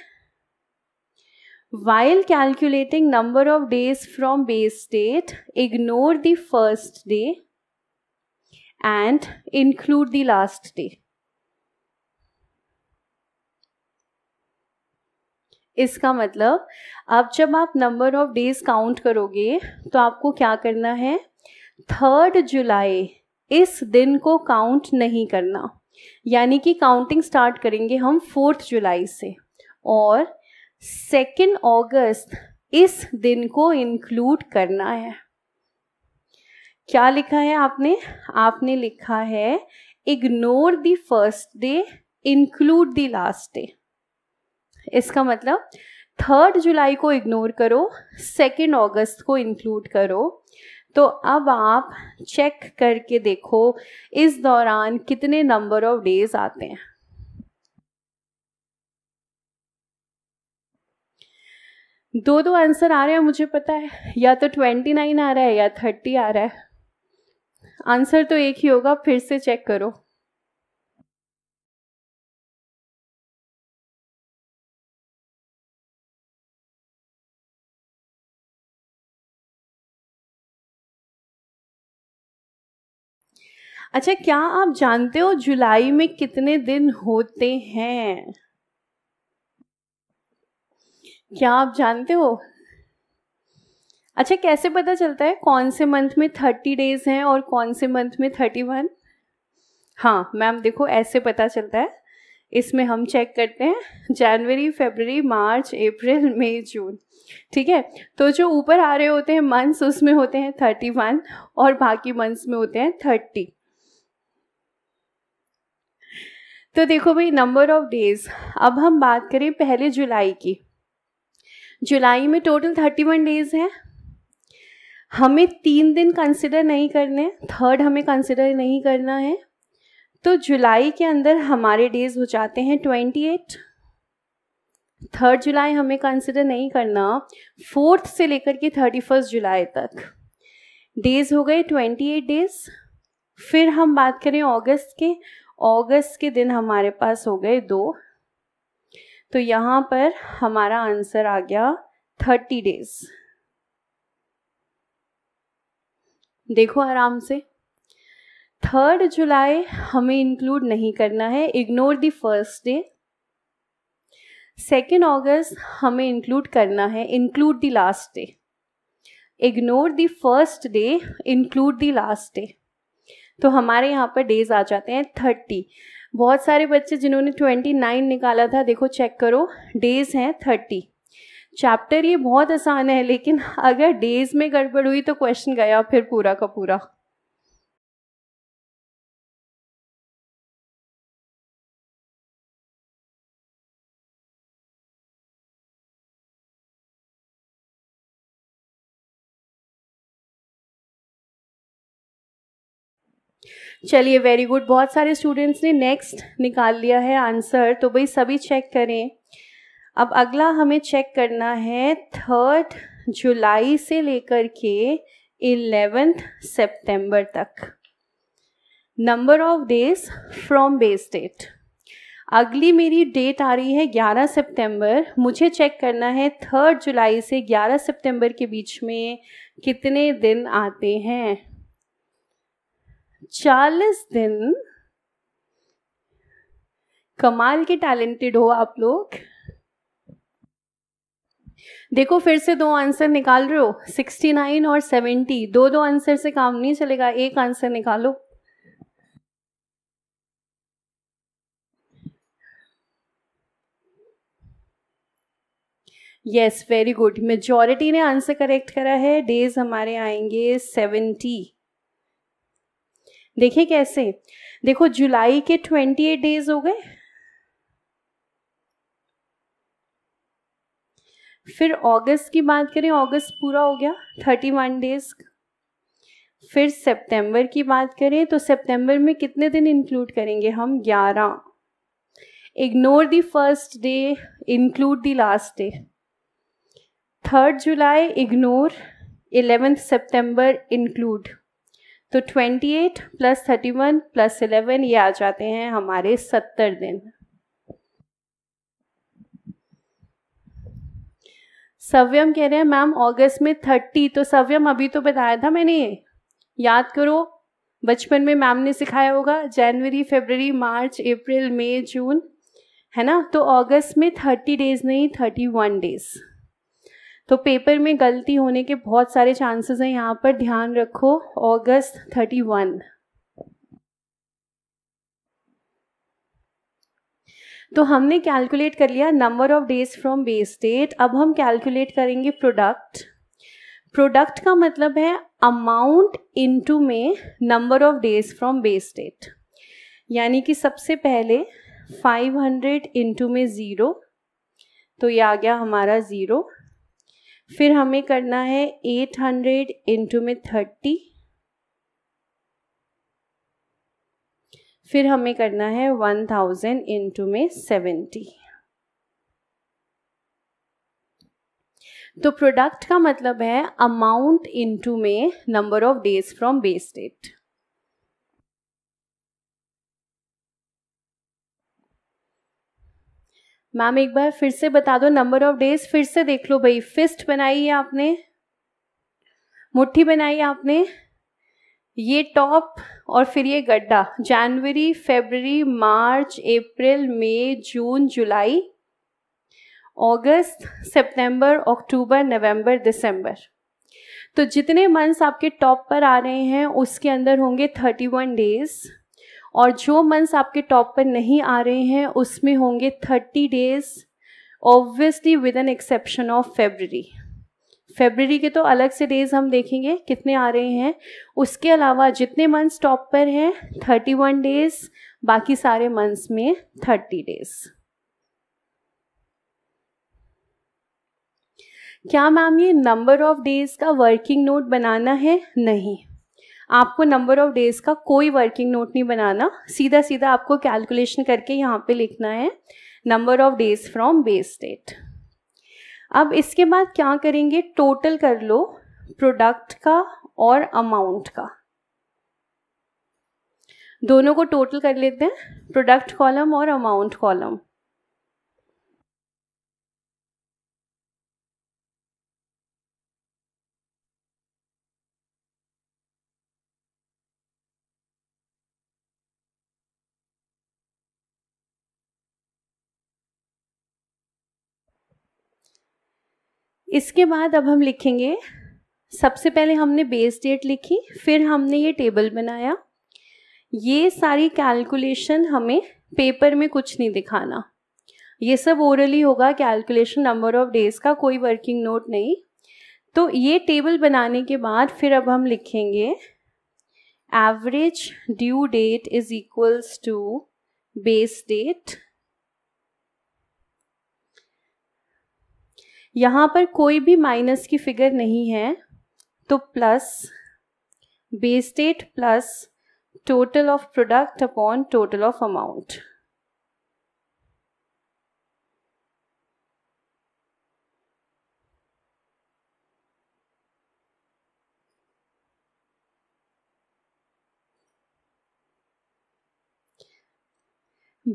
while calculating number of days from base date ignore the first day and include the last day इसका मतलब अब जब आप नंबर ऑफ डेज काउंट करोगे तो आपको क्या करना है थर्ड जुलाई इस दिन को काउंट नहीं करना यानी कि काउंटिंग स्टार्ट करेंगे हम फोर्थ जुलाई से और सेकेंड ऑगस्त इस दिन को इंक्लूड करना है क्या लिखा है आपने आपने लिखा है ignore the first day include the last day इसका मतलब थर्ड जुलाई को इग्नोर करो सेकेंड अगस्त को इंक्लूड करो तो अब आप चेक करके देखो इस दौरान कितने नंबर ऑफ डेज आते हैं दो दो आंसर आ रहे हैं मुझे पता है या तो ट्वेंटी नाइन आ रहा है या थर्टी आ रहा है आंसर तो एक ही होगा फिर से चेक करो अच्छा क्या आप जानते हो जुलाई में कितने दिन होते हैं क्या आप जानते हो अच्छा कैसे पता चलता है कौन से मंथ में थर्टी डेज हैं और कौन से मंथ में थर्टी वन हाँ मैम देखो ऐसे पता चलता है इसमें हम चेक करते हैं जनवरी फेबररी मार्च अप्रैल मई जून ठीक है तो जो ऊपर आ रहे होते हैं मंथ्स उसमें होते हैं थर्टी वन और बाकी मंथ्स में होते हैं थर्टी तो देखो भाई नंबर ऑफ डेज अब हम बात करें पहले जुलाई की जुलाई में टोटल थर्टी वन डेज़ है हमें तीन दिन कंसिडर नहीं करने थर्ड हमें कंसिडर नहीं करना है तो जुलाई के अंदर हमारे डेज़ हो जाते हैं ट्वेंटी एट थर्ड जुलाई हमें कंसिडर नहीं करना फोर्थ से लेकर के थर्टी फर्स्ट जुलाई तक डेज़ हो गए ट्वेंटी एट डेज़ फिर हम बात करें अगस्त के अगस्त के दिन हमारे पास हो गए दो तो यहां पर हमारा आंसर आ गया थर्टी डेज देखो आराम से थर्ड जुलाई हमें इंक्लूड नहीं करना है ignore the first day second अगस्त हमें इंक्लूड करना है include the last day ignore the first day include the last day तो हमारे यहाँ पर डेज आ जाते हैं थर्टी बहुत सारे बच्चे जिन्होंने ट्वेंटी नाइन निकाला था देखो चेक करो डेज हैं थर्टी चैप्टर ये बहुत आसान है लेकिन अगर डेज में गड़बड़ हुई तो क्वेश्चन गया फिर पूरा का पूरा चलिए वेरी गुड बहुत सारे स्टूडेंट्स ने नेक्स्ट निकाल लिया है आंसर तो भाई सभी चेक करें अब अगला हमें चेक करना है थर्ड जुलाई से लेकर के इलेवेंथ सितंबर तक number of days from base date अगली मेरी डेट आ रही है 11 सितंबर मुझे चेक करना है थर्ड जुलाई से 11 सितंबर के बीच में कितने दिन आते हैं चालीस दिन कमाल के टैलेंटेड हो आप लोग देखो फिर से दो आंसर निकाल रहे हो सिक्सटी नाइन और सेवेंटी दो दो आंसर से काम नहीं चलेगा एक आंसर निकालो यस वेरी गुड मेजोरिटी ने आंसर करेक्ट करा है डेज हमारे आएंगे सेवेंटी देखिए कैसे देखो जुलाई के ट्वेंटी एट डेज हो गए फिर अगस्त की बात करें अगस्त पूरा हो गया थर्टी वन डेज फिर सितंबर की बात करें तो सितंबर में कितने दिन इंक्लूड करेंगे हम ग्यारह ignore the first day include the last day third जुलाई इग्नोर इलेवेंथ सितंबर इंक्लूड तो 28 प्लस वन प्लस इलेवन ये आ जाते हैं हमारे 70 दिन सव्यम कह रहे हैं मैम अगस्त में 30 तो सव्यम अभी तो बताया था मैंने ये याद करो बचपन में मैम ने सिखाया होगा जनवरी फेबररी मार्च अप्रैल मई जून है ना तो अगस्त में 30 डेज नहीं 31 डेज़ तो पेपर में गलती होने के बहुत सारे चांसेस हैं यहाँ पर ध्यान रखो अगस्त 31 तो हमने कैलकुलेट कर लिया number of days from base date अब हम कैलकुलेट करेंगे प्रोडक्ट प्रोडक्ट का मतलब है अमाउंट इनटू में number of days from base date यानी कि सबसे पहले 500 इनटू में ज़ीरो तो ये आ गया हमारा ज़ीरो फिर हमें करना है 800 हंड्रेड इंटू में थर्टी फिर हमें करना है 1000 थाउजेंड इंटू में सेवेंटी तो प्रोडक्ट का मतलब है अमाउंट इंटू में number of days from base date ma'am एक बार फिर से बता दो नंबर ऑफ डेज फिर से देख लो भाई फिस्ट बनाई है आपने मुट्ठी बनाई आपने ये टॉप और फिर ये गड्ढा जनवरी फेबररी मार्च अप्रैल मई जून जुलाई अगस्त सितंबर, अक्टूबर नवंबर दिसंबर तो जितने मंथ्स आपके टॉप पर आ रहे हैं उसके अंदर होंगे थर्टी वन डेज़ और जो मंथ्स आपके टॉप पर नहीं आ रहे हैं उसमें होंगे thirty days obviously with an exception of February February के तो अलग से डेज हम देखेंगे कितने आ रहे हैं उसके अलावा जितने मंथ्स टॉप पर हैं थर्टी वन डेज बाकी सारे मंथ्स में थर्टी डेज क्या मैम ये नंबर ऑफ डेज का वर्किंग नोट बनाना है नहीं आपको नंबर ऑफ डेज का कोई वर्किंग नोट नहीं बनाना सीधा सीधा आपको कैलकुलेशन करके यहाँ पे लिखना है number of days from base date अब इसके बाद क्या करेंगे टोटल कर लो प्रोडक्ट का और अमाउंट का दोनों को टोटल कर लेते हैं प्रोडक्ट कॉलम और अमाउंट कॉलम इसके बाद अब हम लिखेंगे सबसे पहले हमने बेस डेट लिखी फिर हमने ये टेबल बनाया ये सारी कैलकुलेशन हमें पेपर में कुछ नहीं दिखाना ये सब ओरली होगा कैलकुलेशन नंबर ऑफ डेज का कोई वर्किंग नोट नहीं तो ये टेबल बनाने के बाद फिर अब हम लिखेंगे average due date is equals to base date यहाँ पर कोई भी माइनस की फिगर नहीं है तो plus base date plus total of product upon total of amount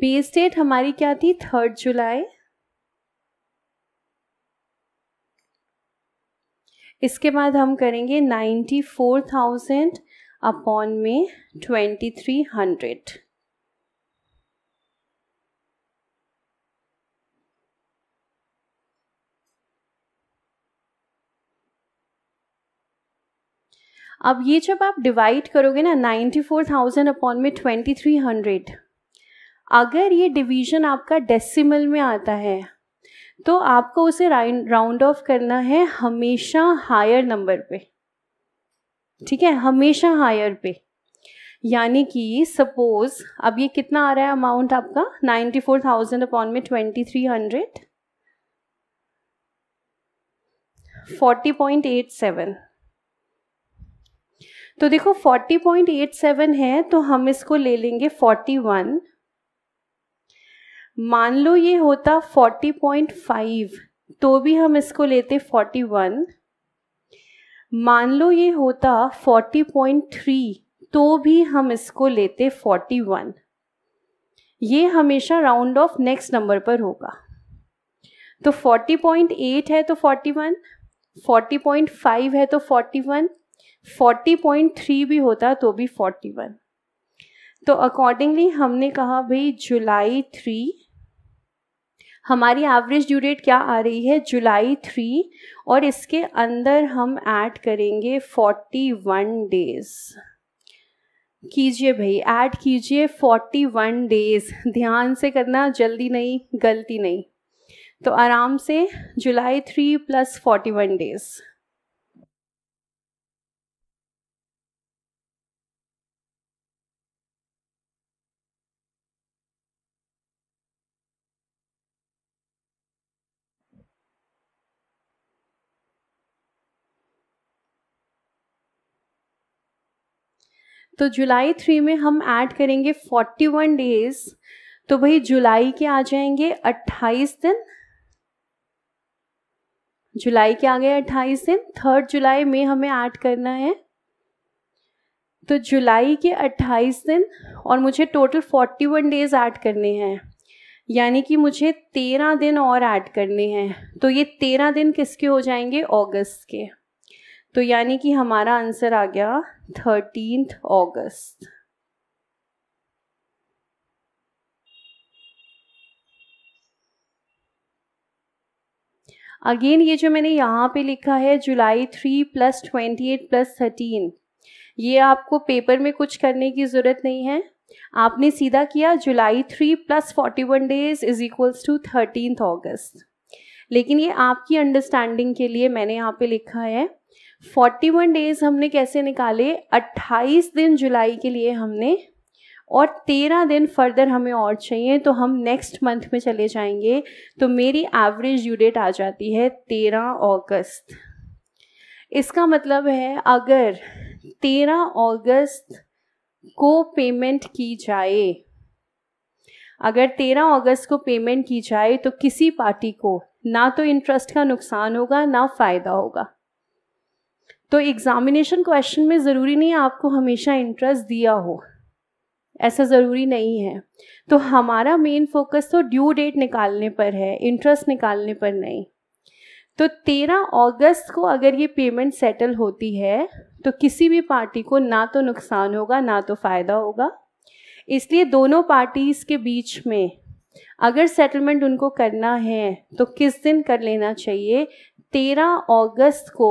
base date हमारी क्या थी थर्ड जुलाई इसके बाद हम करेंगे नाइन्टी फोर थाउजेंड अपॉन में ट्वेंटी थ्री हंड्रेड अब ये जब आप डिवाइड करोगे ना नाइन्टी फोर थाउजेंड अपॉन में ट्वेंटी थ्री हंड्रेड अगर ये डिवीजन आपका डेसिमल में आता है तो आपको उसे राउंड ऑफ करना है हमेशा हायर नंबर पे ठीक है हमेशा हायर पे यानी कि सपोज अब ये कितना आ रहा है अमाउंट आपका नाइन्टी फोर थाउजेंड अपॉन में twenty three hundred forty point eight seven तो देखो फोर्टी पॉइंट एट सेवन है तो हम इसको ले लेंगे फोर्टी वन मान लो ये होता 40.5 तो भी हम इसको लेते 41 मान लो ये होता 40.3 तो भी हम इसको लेते 41 ये हमेशा राउंड ऑफ नेक्स्ट नंबर पर होगा तो 40.8 है तो 41 40.5 है तो 41 40.3 भी होता तो भी 41 तो अकॉर्डिंगली हमने कहा भाई जुलाई थ्री हमारी एवरेज ड्यू डेट क्या आ रही है जुलाई थ्री और इसके अंदर हम ऐड करेंगे फोर्टी वन डेज कीजिए भाई ऐड कीजिए फोर्टी वन डेज ध्यान से करना जल्दी नहीं गलती नहीं तो आराम से July three plus forty one days तो जुलाई थ्री में हम ऐड करेंगे फोर्टी वन डेज तो भाई जुलाई के आ जाएंगे अट्ठाईस दिन जुलाई के आ गए अट्ठाईस दिन थर्ड जुलाई में हमें ऐड करना है तो जुलाई के 28 दिन और मुझे टोटल 41 डेज ऐड करने हैं यानी कि मुझे 13 दिन और ऐड करने हैं तो ये 13 दिन किसके हो जाएंगे अगस्त के तो यानी कि हमारा आंसर आ गया थर्टीन अगस्त अगेन ये जो मैंने यहाँ पे लिखा है July three plus twenty eight plus thirteen ये आपको पेपर में कुछ करने की ज़रूरत नहीं है आपने सीधा किया July three plus forty one days is equals to thirteen अगस्त लेकिन ये आपकी अंडरस्टैंडिंग के लिए मैंने यहाँ पे लिखा है फोर्टी वन डेज हमने कैसे निकाले अट्ठाईस दिन जुलाई के लिए हमने और तेरह दिन फर्दर हमें और चाहिए तो हम नेक्स्ट मंथ में चले जाएंगे तो मेरी एवरेज यू डेट आ जाती है तेरह अगस्त इसका मतलब है अगर तेरह अगस्त को पेमेंट की जाए अगर तेरह अगस्त को पेमेंट की जाए तो किसी पार्टी को ना तो इंटरेस्ट का नुकसान होगा ना फ़ायदा होगा तो एग्ज़ामिनेशन क्वेश्चन में ज़रूरी नहीं है आपको हमेशा इंटरेस्ट दिया हो ऐसा ज़रूरी नहीं है तो हमारा मेन फोकस तो ड्यू डेट निकालने पर है इंटरेस्ट निकालने पर नहीं तो 13 अगस्त को अगर ये पेमेंट सेटल होती है तो किसी भी पार्टी को ना तो नुकसान होगा ना तो फ़ायदा होगा इसलिए दोनों पार्टीज़ के बीच में अगर सेटलमेंट उनको करना है तो किस दिन कर लेना चाहिए 13 अगस्त को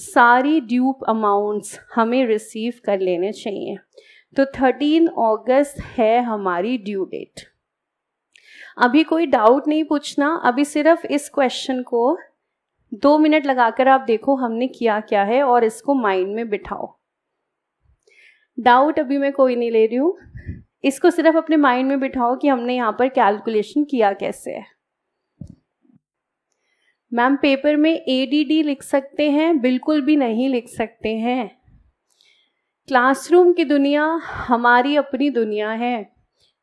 सारी ड्यूप अमाउंट्स हमें रिसीव कर लेने चाहिए तो 13 अगस्त है हमारी ड्यू डेट अभी कोई डाउट नहीं पूछना अभी सिर्फ इस क्वेश्चन को दो मिनट लगाकर आप देखो हमने किया क्या है और इसको माइंड में बिठाओ डाउट अभी मैं कोई नहीं ले रही हूँ इसको सिर्फ अपने माइंड में बिठाओ कि हमने यहाँ पर कैलकुलेशन किया कैसे है मैम पेपर में ए डी डी लिख सकते हैं बिल्कुल भी नहीं लिख सकते हैं क्लासरूम की दुनिया हमारी अपनी दुनिया है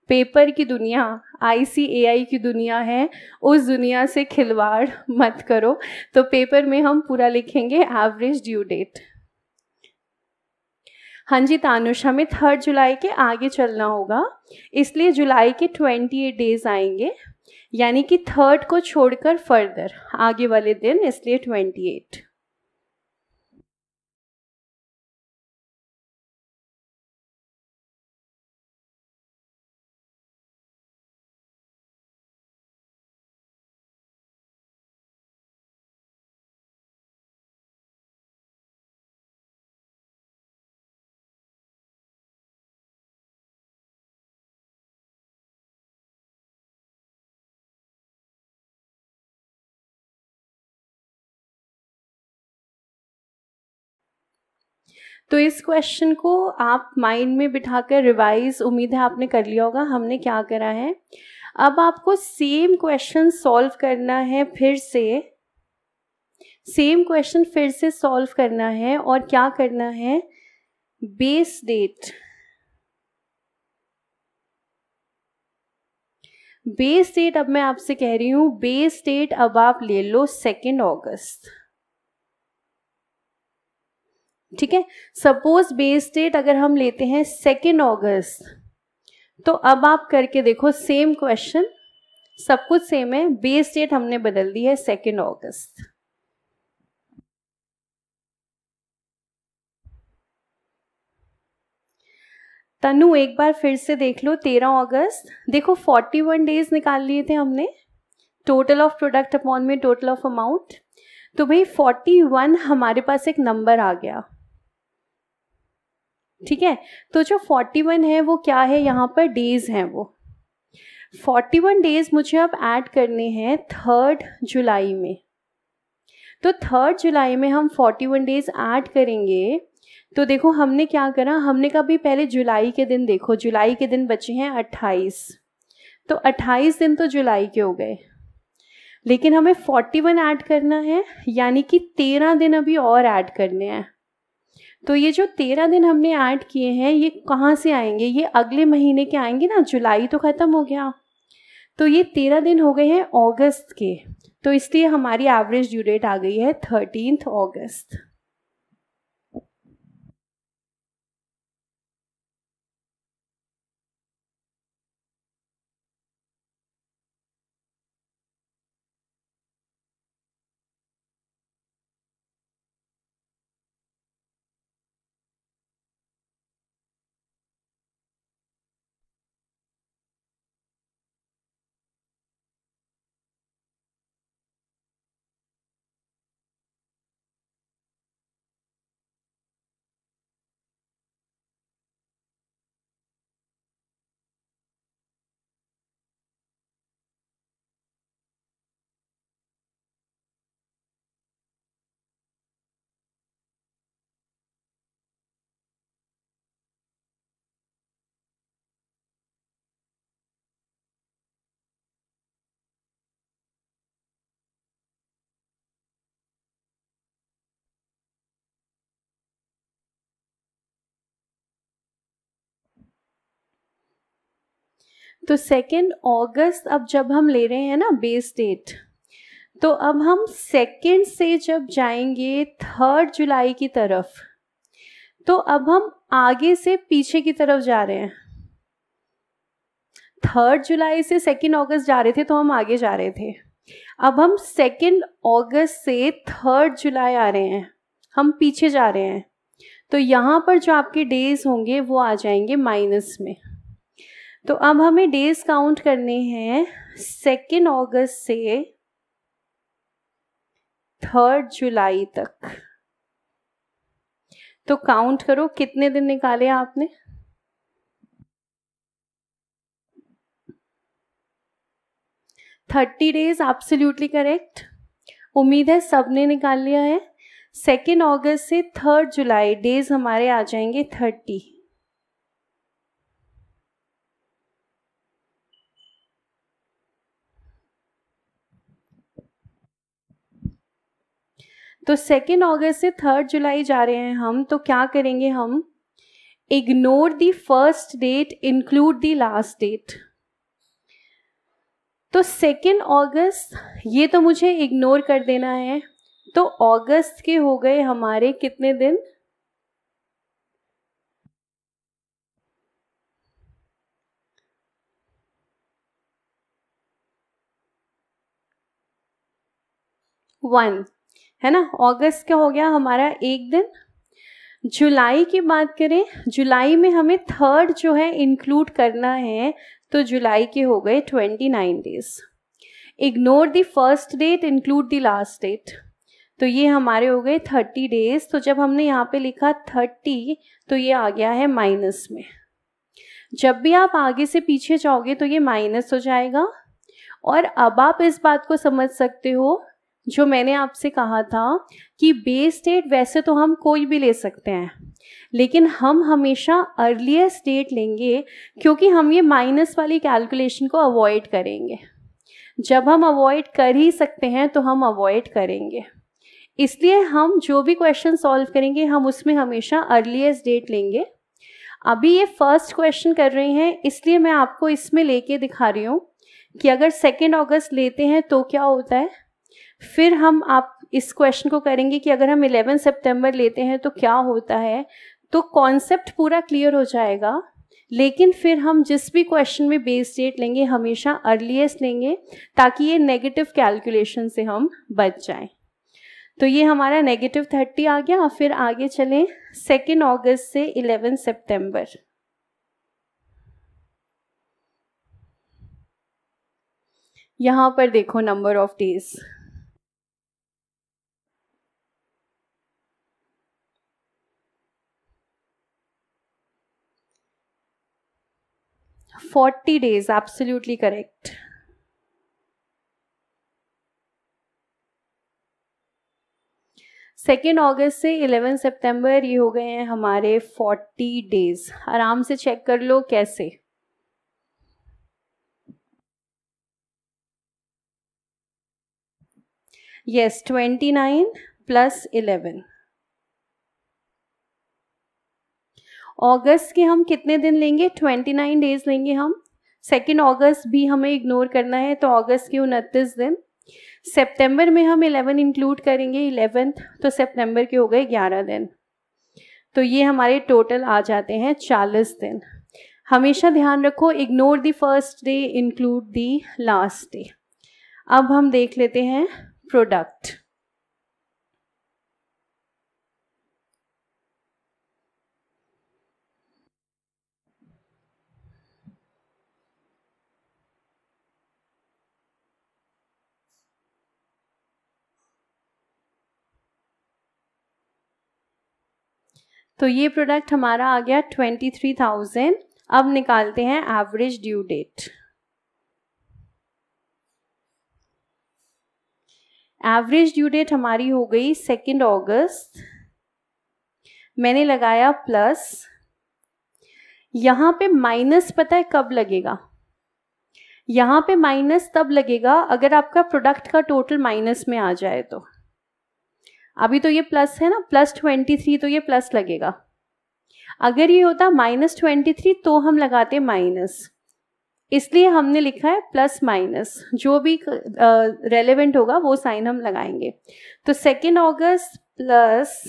पेपर की दुनिया आई सी ए आई की दुनिया है उस दुनिया से खिलवाड़ मत करो तो पेपर में हम पूरा लिखेंगे एवरेज ड्यू डेट हाँ जी तानुष हमें थर्ड जुलाई के आगे चलना होगा इसलिए जुलाई के ट्वेंटी एट डेज आएंगे यानी कि थर्ड को छोड़कर फर्दर आगे वाले दिन इसलिए ट्वेंटी एट तो इस क्वेश्चन को आप माइंड में बिठाकर रिवाइज उम्मीद है आपने कर लिया होगा हमने क्या करा है अब आपको सेम क्वेश्चन सॉल्व करना है फिर से सेम क्वेश्चन फिर से सॉल्व करना है और क्या करना है बेस डेट बेस डेट अब मैं आपसे कह रही हूँ बेस डेट अब आप ले लो सेकेंड अगस्त ठीक है सपोज बेस डेट अगर हम लेते हैं सेकेंड ऑगस्ट तो अब आप करके देखो सेम क्वेश्चन सब कुछ सेम है बेस डेट हमने बदल दी है सेकेंड ऑगस्ट तनु एक बार फिर से देख लो तेरह अगस्त देखो फोर्टी वन डेज निकाल लिए थे हमने टोटल ऑफ प्रोडक्ट अपॉन में टोटल ऑफ अमाउंट तो भाई 41 हमारे पास एक नंबर आ गया ठीक है तो जो 41 है वो क्या है यहाँ पर डेज हैं वो 41 डेज मुझे अब ऐड करने हैं थर्ड जुलाई में तो थर्ड जुलाई में हम 41 डेज ऐड करेंगे तो देखो हमने क्या करा हमने कहा भी पहले जुलाई के दिन देखो जुलाई के दिन बचे हैं 28 तो 28 दिन तो जुलाई के हो गए लेकिन हमें 41 ऐड करना है यानी कि 13 दिन अभी और ऐड करने हैं तो ये जो तेरह दिन हमने ऐड किए हैं ये कहाँ से आएंगे ये अगले महीने के आएंगे ना जुलाई तो ख़त्म हो गया तो ये तेरह दिन हो गए हैं अगस्त के तो इसलिए हमारी एवरेज ड्यू डेट आ गई है थर्टीनथ अगस्त तो सेकेंड अगस्त अब जब हम ले रहे हैं ना बेस डेट तो अब हम सेकेंड से जब जाएंगे थर्ड जुलाई की तरफ तो अब हम आगे से पीछे की तरफ जा रहे हैं थर्ड जुलाई से सेकेंड अगस्त जा रहे थे तो हम आगे जा रहे थे अब हम सेकेंड अगस्त से थर्ड जुलाई आ रहे हैं हम पीछे जा रहे हैं तो यहाँ पर जो आपके डेज होंगे वो आ जाएंगे माइनस में तो अब हमें डेज काउंट करने हैं सेकेंड अगस्त से थर्ड जुलाई तक तो काउंट करो कितने दिन निकाले आपने थर्टी डेज एब्सोल्युटली करेक्ट उम्मीद है सबने निकाल लिया है सेकेंड अगस्त से थर्ड जुलाई डेज हमारे आ जाएंगे थर्टी तो सेकेंड अगस्त से थर्ड जुलाई जा रहे हैं हम तो क्या करेंगे हम ignore the first date include the last date तो सेकेंड अगस्त ये तो मुझे इग्नोर कर देना है तो अगस्त के हो गए हमारे कितने दिन वन है ना अगस्त का हो गया हमारा एक दिन जुलाई की बात करें जुलाई में हमें थर्ड जो है इंक्लूड करना है तो जुलाई के हो गए twenty nine days ignore the first date include the last date तो ये हमारे हो गए थर्टी डेज तो जब हमने यहाँ पे लिखा थर्टी तो ये आ गया है माइनस में जब भी आप आगे से पीछे जाओगे तो ये माइनस हो जाएगा और अब आप इस बात को समझ सकते हो जो मैंने आपसे कहा था कि बेस डेट वैसे तो हम कोई भी ले सकते हैं लेकिन हम हमेशा अर्लीस्ट डेट लेंगे क्योंकि हम ये माइनस वाली कैलकुलेशन को अवॉइड करेंगे जब हम अवॉइड कर ही सकते हैं तो हम अवॉइड करेंगे इसलिए हम जो भी क्वेश्चन सॉल्व करेंगे हम उसमें हमेशा अर्लीस्ट डेट लेंगे अभी ये फर्स्ट क्वेश्चन कर रहे हैं इसलिए मैं आपको इसमें लेके दिखा रही हूँ कि अगर सेकेंड अगस्त लेते हैं तो क्या होता है फिर हम आप इस क्वेश्चन को करेंगे कि अगर हम 11 सितंबर लेते हैं तो क्या होता है तो कॉन्सेप्ट पूरा क्लियर हो जाएगा लेकिन फिर हम जिस भी क्वेश्चन में बेस डेट लेंगे हमेशा अर्लीस्ट लेंगे ताकि ये नेगेटिव कैलकुलेशन से हम बच जाएं तो ये हमारा नेगेटिव थर्टी आ गया फिर आगे चलें सेकेंड अगस्त से इलेवन सितंबर यहाँ पर देखो number of days forty days absolutely correct second August से इलेवन सितंबर ये हो गए हैं हमारे फोर्टी डेज आराम से चेक कर लो कैसे yes twenty nine plus eleven अगस्त के हम कितने दिन लेंगे ट्वेंटी नाइन डेज लेंगे हम सेकेंड अगस्त भी हमें इग्नोर करना है तो अगस्त के उनतीस दिन सितंबर में हम इलेवन इंक्लूड करेंगे इलेवेंथ तो सितंबर के हो गए ग्यारह दिन तो ये हमारे टोटल आ जाते हैं चालीस दिन हमेशा ध्यान रखो ignore the first day include the last day अब हम देख लेते हैं प्रोडक्ट तो ये प्रोडक्ट हमारा आ गया ट्वेंटी थ्री थाउजेंड अब निकालते हैं average due date average due date हमारी हो गई सेकेंड अगस्त मैंने लगाया प्लस यहां पे माइनस पता है कब लगेगा यहां पे माइनस तब लगेगा अगर आपका प्रोडक्ट का टोटल माइनस में आ जाए तो अभी तो ये प्लस है ना प्लस ट्वेंटी थ्री तो ये प्लस लगेगा अगर ये होता माइनस ट्वेंटी थ्री तो हम लगाते माइनस इसलिए हमने लिखा है प्लस माइनस जो भी रेलेवेंट uh, होगा वो साइन हम लगाएंगे तो सेकेंड ऑगस्ट प्लस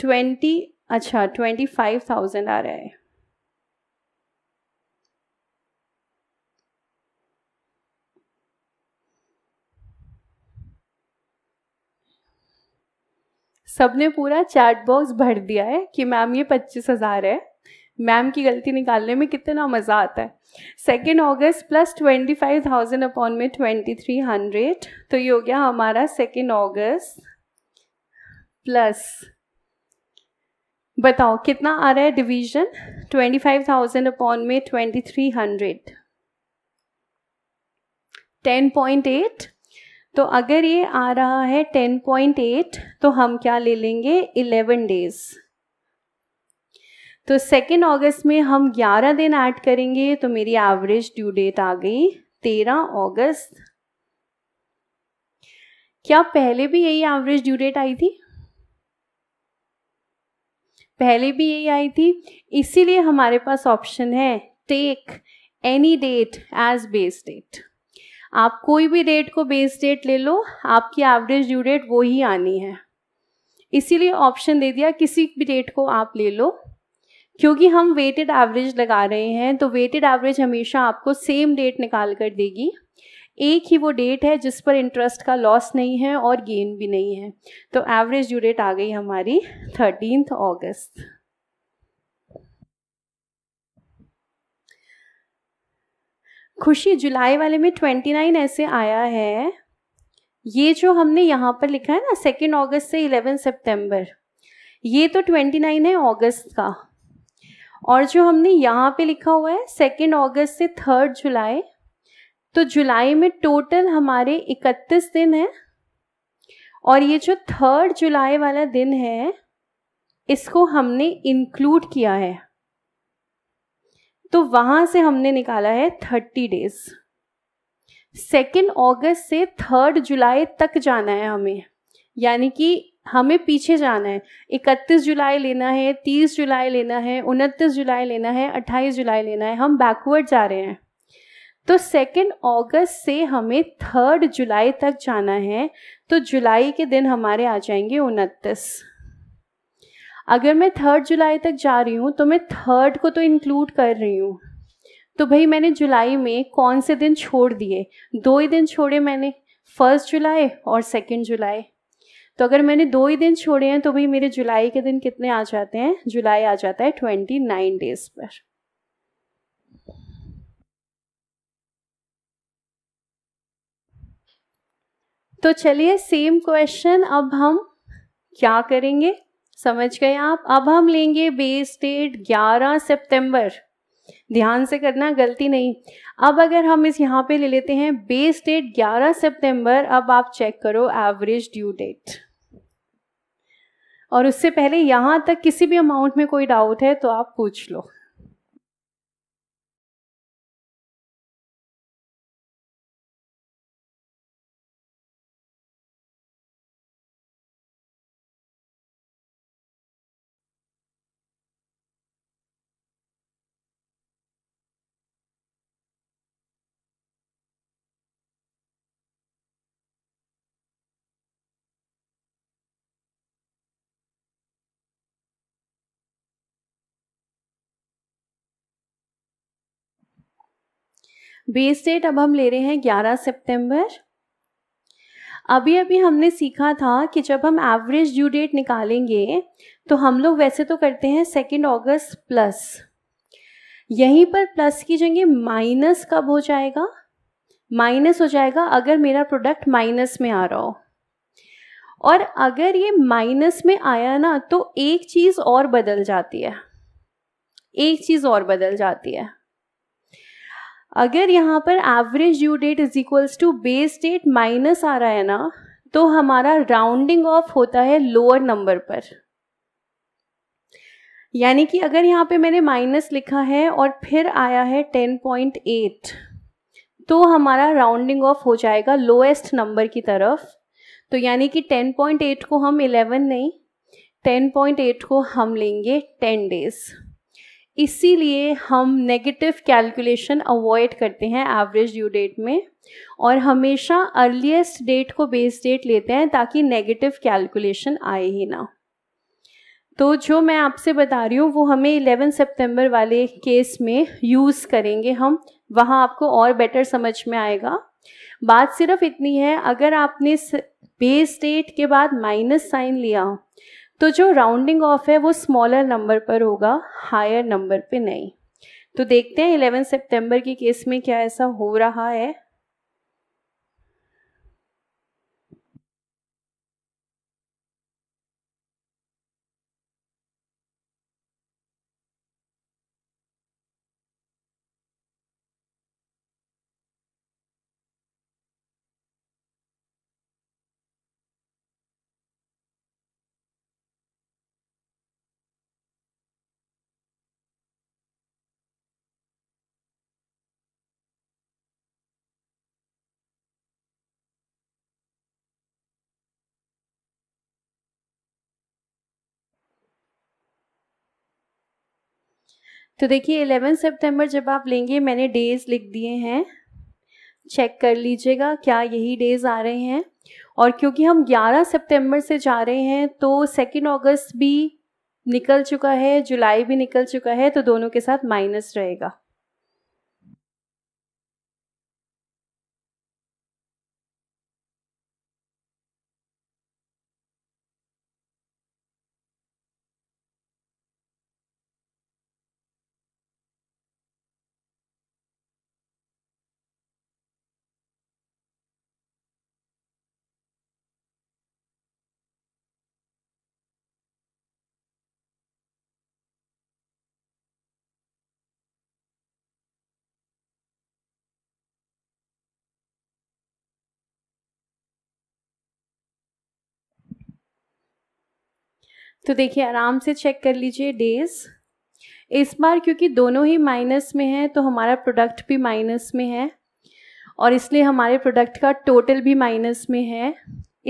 ट्वेंटी अच्छा ट्वेंटी फाइव थाउजेंड आ रहा है सबने पूरा चैट बॉक्स भर दिया है कि मैम ये पच्चीस हज़ार है मैम की गलती निकालने में कितना मज़ा आता है सेकेंड अगस्त plus twenty five thousand upon में ट्वेंटी थ्री हंड्रेड तो ये हो गया हमारा सेकेंड अगस्त प्लस बताओ कितना आ रहा है division twenty five thousand upon में twenty three hundred ten point eight तो अगर ये आ रहा है 10.8 तो हम क्या ले लेंगे 11 डेज तो सेकेंड अगस्त में हम 11 दिन ऐड करेंगे तो मेरी एवरेज ड्यू डेट आ गई 13 अगस्त क्या पहले भी यही एवरेज ड्यू डेट आई थी पहले भी यही आई थी इसीलिए हमारे पास ऑप्शन है take any date as base date आप कोई भी डेट को बेस डेट ले लो आपकी एवरेज ड्यू डेट वो ही आनी है इसीलिए ऑप्शन दे दिया किसी भी डेट को आप ले लो क्योंकि हम वेटेड एवरेज लगा रहे हैं तो वेटेड एवरेज हमेशा आपको सेम डेट निकाल कर देगी एक ही वो डेट है जिस पर इंटरेस्ट का लॉस नहीं है और गेन भी नहीं है तो एवरेज ड्यू डेट आ गई हमारी थर्टीन अगस्त खुशी जुलाई वाले में ट्वेंटी नाइन ऐसे आया है ये जो हमने यहाँ पर लिखा है ना सेकेंड अगस्त से इलेवन सितंबर ये तो ट्वेंटी नाइन है अगस्त का और जो हमने यहाँ पे लिखा हुआ है सेकेंड अगस्त से थर्ड जुलाई तो जुलाई में टोटल हमारे इकतीस दिन हैं और ये जो थर्ड जुलाई वाला दिन है इसको हमने इंक्लूड किया है तो वहां से हमने निकाला है थर्टी डेज सेकेंड अगस्त से थर्ड जुलाई तक जाना है हमें यानी कि हमें पीछे जाना है इकतीस जुलाई लेना है तीस जुलाई लेना है उनतीस जुलाई लेना है अट्ठाईस जुलाई लेना है हम बैकवर्ड जा रहे हैं तो सेकेंड अगस्त से हमें थर्ड जुलाई तक जाना है तो जुलाई के दिन हमारे आ जाएंगे उनतीस अगर मैं थर्ड जुलाई तक जा रही हूँ तो मैं थर्ड को तो इंक्लूड कर रही हूँ तो भाई मैंने जुलाई में कौन से दिन छोड़ दिए दो ही दिन छोड़े मैंने फर्स्ट जुलाई और सेकेंड जुलाई तो अगर मैंने दो ही दिन छोड़े हैं तो भाई मेरे जुलाई के दिन कितने आ जाते हैं जुलाई आ जाता है ट्वेंटी नाइन डेज पर तो चलिए सेम क्वेश्चन अब हम क्या करेंगे समझ गए आप अब हम लेंगे बेस डेट 11 सितंबर ध्यान से करना गलती नहीं अब अगर हम इस यहाँ पे ले लेते हैं बेस डेट 11 सितंबर अब आप चेक करो एवरेज ड्यू डेट और उससे पहले यहाँ तक किसी भी अमाउंट में कोई डाउट है तो आप पूछ लो बेस डेट अब हम ले रहे हैं 11 सितंबर अभी अभी हमने सीखा था कि जब हम एवरेज ड्यू डेट निकालेंगे तो हम लोग वैसे तो करते हैं सेकेंड अगस्त प्लस यहीं पर प्लस की जगह माइनस कब हो जाएगा माइनस हो जाएगा अगर मेरा प्रोडक्ट माइनस में आ रहा हो और अगर ये माइनस में आया ना तो एक चीज़ और बदल जाती है एक चीज़ और बदल जाती है अगर यहाँ पर average due date is equals to base date minus आ रहा है ना तो हमारा राउंडिंग ऑफ होता है लोअर नंबर पर यानी कि अगर यहाँ पे मैंने माइनस लिखा है और फिर आया है 10.8 तो हमारा राउंडिंग ऑफ हो जाएगा लोएस्ट नंबर की तरफ तो यानी कि 10.8 को हम 11 नहीं 10.8 को हम लेंगे 10 डेज़ इसीलिए हम नेगेटिव कैलकुलेशन अवॉइड करते हैं एवरेज ड्यू डेट में और हमेशा अर्लीस्ट डेट को बेस डेट लेते हैं ताकि नेगेटिव कैलकुलेशन आए ही ना तो जो मैं आपसे बता रही हूँ वो हमें 11 सितंबर वाले केस में यूज़ करेंगे हम वहाँ आपको और बेटर समझ में आएगा बात सिर्फ इतनी है अगर आपने बेस डेट के बाद माइनस साइन लिया तो जो राउंडिंग ऑफ है वो स्मॉलर नंबर पर होगा हायर नंबर पे नहीं तो देखते हैं 11 सितंबर के केस में क्या ऐसा हो रहा है तो देखिए एलेवन सितंबर जब आप लेंगे मैंने डेज़ लिख दिए हैं चेक कर लीजिएगा क्या यही डेज़ आ रहे हैं और क्योंकि हम 11 सितंबर से जा रहे हैं तो सेकेंड अगस्त भी निकल चुका है जुलाई भी निकल चुका है तो दोनों के साथ माइनस रहेगा तो देखिए आराम से चेक कर लीजिए डेज इस बार क्योंकि दोनों ही माइनस में है तो हमारा प्रोडक्ट भी माइनस में है और इसलिए हमारे प्रोडक्ट का टोटल भी माइनस में है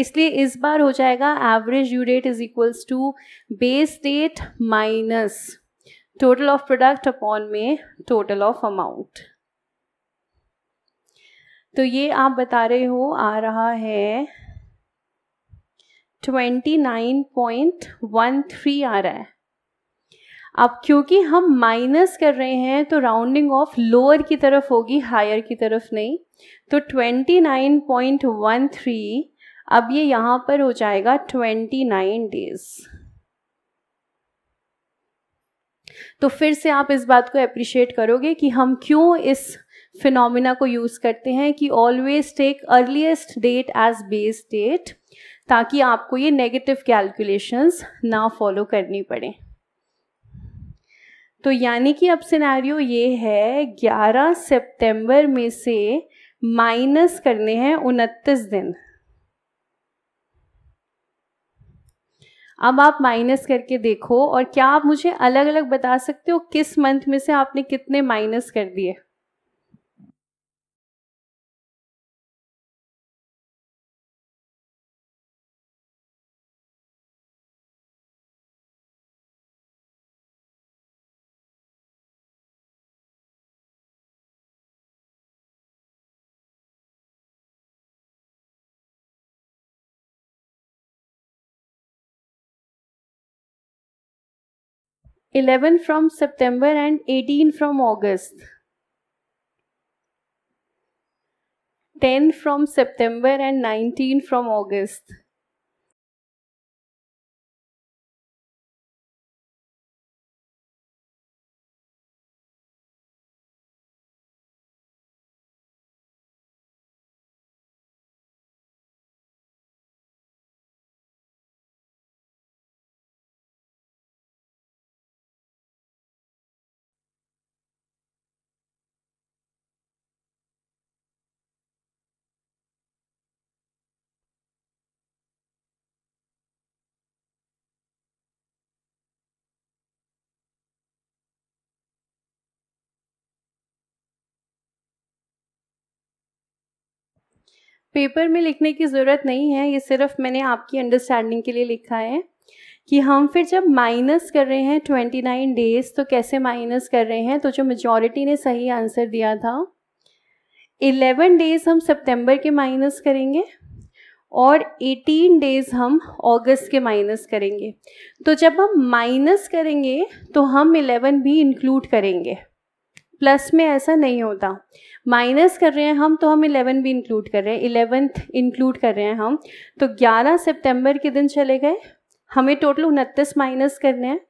इसलिए इस बार हो जाएगा average due date is equals to base date minus total of product upon में टोटल ऑफ अमाउंट तो ये आप बता रहे हो आ रहा है twenty nine point one three आ रहा है अब क्योंकि हम माइनस कर रहे हैं तो राउंडिंग ऑफ लोअर की तरफ होगी हायर की तरफ नहीं तो 29.13 अब ये यहाँ पर हो जाएगा 29 डेज तो फिर से आप इस बात को अप्रिशिएट करोगे कि हम क्यों इस फिनोमिना को यूज़ करते हैं कि always take earliest date as base date ताकि आपको ये नेगेटिव कैलकुलेशंस ना फॉलो करनी पड़े तो यानी कि अब सिनेरियो ये है 11 सितंबर में से माइनस करने हैं उनतीस दिन अब आप माइनस करके देखो और क्या आप मुझे अलग अलग बता सकते हो किस मंथ में से आपने कितने माइनस कर दिए 11 from September and 18 from August. 10 from September and 19 from August. Paper में लिखने की ज़रूरत नहीं है ये सिर्फ मैंने आपकी अंडरस्टैंडिंग के लिए लिखा है कि हम फिर जब माइनस कर रहे हैं ट्वेंटी नाइन डेज़ तो कैसे माइनस कर रहे हैं तो जो मेजॉरिटी ने सही आंसर दिया था इलेवन डेज़ हम सितंबर के माइनस करेंगे और 18 डेज़ हम अगस्त के माइनस करेंगे तो जब हम माइनस करेंगे तो हम 11 भी इंक्लूड करेंगे प्लस में ऐसा नहीं होता माइनस कर रहे हैं हम तो हम इलेवन भी इंक्लूड कर रहे हैं इलेवेंथ इंक्लूड कर रहे हैं हम तो ग्यारह सितंबर के दिन चले गए हमें टोटल उनतीस माइनस करने हैं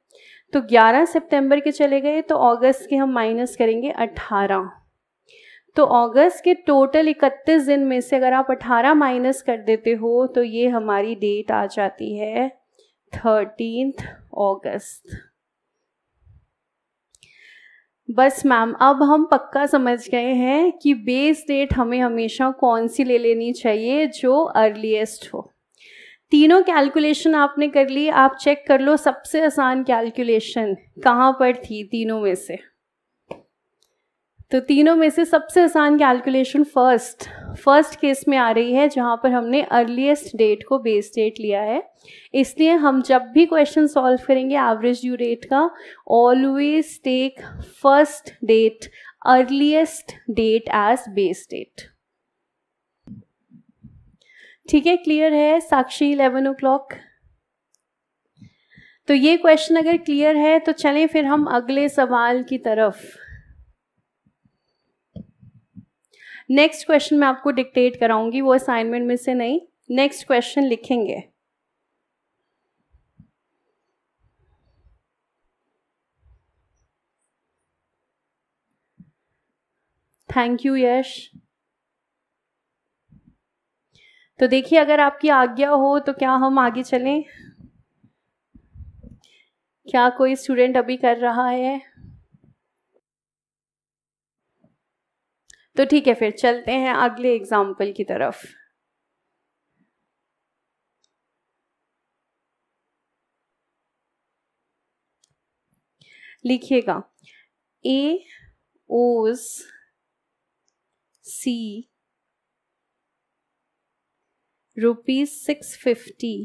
तो 11 सितंबर के चले गए तो अगस्त के हम माइनस करेंगे 18 तो अगस्त के टोटल 31 दिन में से अगर आप 18 माइनस कर देते हो तो ये हमारी डेट आ जाती है थर्टीन अगस्त बस मैम अब हम पक्का समझ गए हैं कि बेस डेट हमें हमेशा कौन सी ले लेनी चाहिए जो अर्लीस्ट हो तीनों कैलकुलेशन आपने कर ली आप चेक कर लो सबसे आसान कैलकुलेशन कहाँ पर थी तीनों में से तो तीनों में से सबसे आसान कैलकुलेशन फर्स्ट फर्स्ट केस में आ रही है जहाँ पर हमने अर्लीस्ट डेट को बेस डेट लिया है इसलिए हम जब भी क्वेश्चन सॉल्व करेंगे एवरेज ड्यू डेट का always take first date earliest date as base date ठीक है क्लियर है साक्षी इलेवन ओ क्लॉक तो ये क्वेश्चन अगर क्लियर है तो चलें फिर हम अगले सवाल की तरफ नेक्स्ट क्वेश्चन मैं आपको डिक्टेट कराऊंगी वो असाइनमेंट में से नहीं नेक्स्ट क्वेश्चन लिखेंगे थैंक यू यश तो देखिए अगर आपकी आज्ञा हो तो क्या हम आगे चलें क्या कोई स्टूडेंट अभी कर रहा है तो ठीक है फिर चलते हैं अगले एग्जाम्पल की तरफ लिखिएगा A owes C rupees six fifty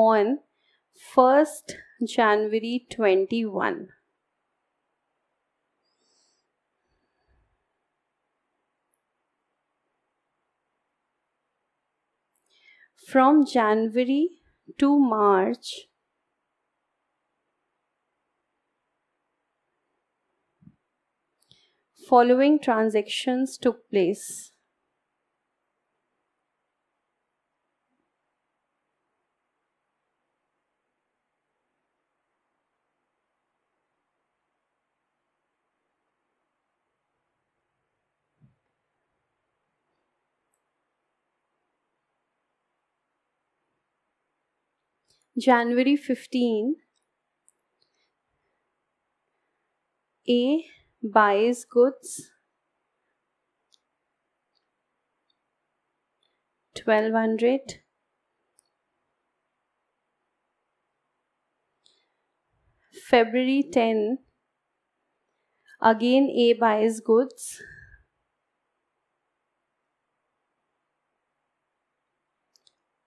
on first January twenty one from January to March following transactions took place January 15, A buys goods 1200 February 10 again A buys goods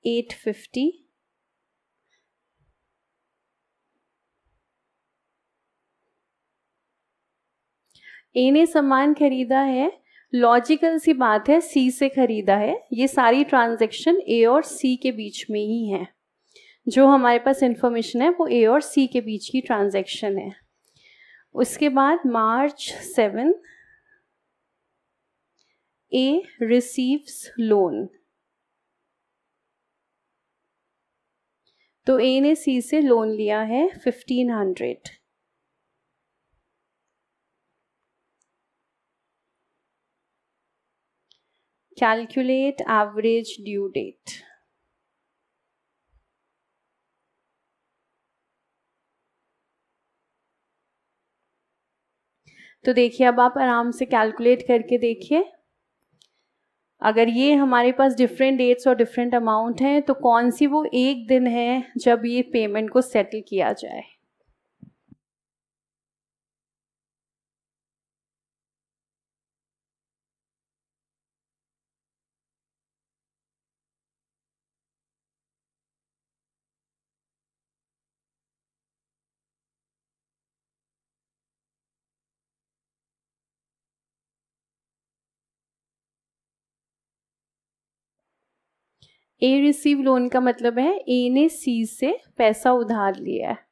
eight fifty A ने सामान खरीदा है logical सी बात है सी से खरीदा है ये सारी ट्रांजेक्शन ए और सी के बीच में ही है जो हमारे पास इंफॉर्मेशन है वो ए और सी के बीच की ट्रांजेक्शन है उसके बाद March seven A receives loan तो ए ने सी से लोन लिया है fifteen hundred Calculate average due date. तो देखिए अब आप आराम से कैलकुलेट करके देखिए अगर ये हमारे पास डिफरेंट डेट्स और डिफरेंट अमाउंट हैं तो कौन सी वो एक दिन है जब ये पेमेंट को सेटल किया जाए ए रिसीव लोन का मतलब है ए ने सी से पैसा उधार लिया है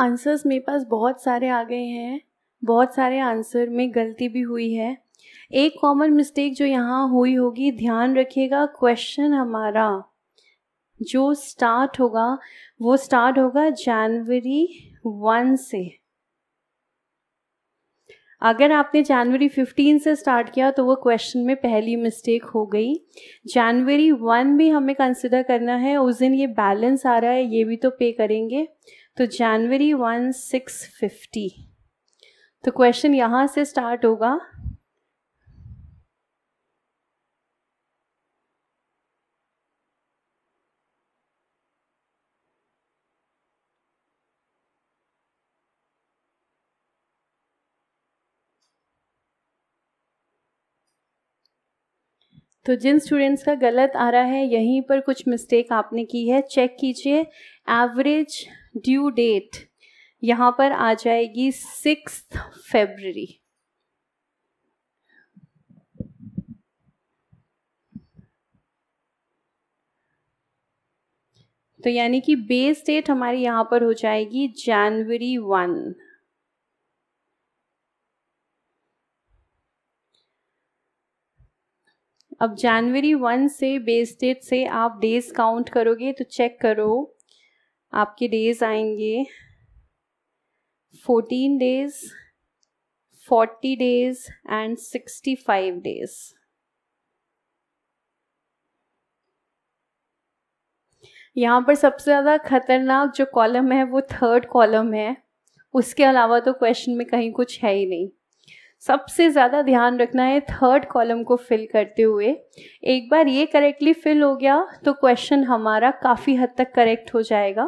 आंसर्स मेरे पास बहुत सारे आ गए हैं बहुत सारे आंसर में गलती भी हुई है एक कॉमन मिस्टेक जो यहाँ हुई होगी ध्यान रखिएगा क्वेश्चन हमारा जो स्टार्ट होगा वो स्टार्ट होगा जनवरी वन से अगर आपने जनवरी 15 से स्टार्ट किया तो वो क्वेश्चन में पहली मिस्टेक हो गई जनवरी 1 भी हमें कंसिडर करना है उस दिन ये बैलेंस आ रहा है ये भी तो पे करेंगे तो जनवरी 1 650 तो क्वेश्चन यहाँ से स्टार्ट होगा तो जिन स्टूडेंट्स का गलत आ रहा है यहीं पर कुछ मिस्टेक आपने की है चेक कीजिए एवरेज ड्यू डेट यहाँ पर आ जाएगी सिक्स फेबररी तो यानी कि बेस डेट हमारी यहाँ पर हो जाएगी जनवरी वन अब जनवरी वन से बेस डेट से आप डेज काउंट करोगे तो चेक करो आपके डेज आएंगे fourteen days forty days and sixty five days यहाँ पर सबसे ज़्यादा खतरनाक जो कॉलम है वो थर्ड कॉलम है उसके अलावा तो क्वेश्चन में कहीं कुछ है ही नहीं सबसे ज़्यादा ध्यान रखना है थर्ड कॉलम को फिल करते हुए एक बार ये करेक्टली फिल हो गया तो क्वेश्चन हमारा काफ़ी हद तक करेक्ट हो जाएगा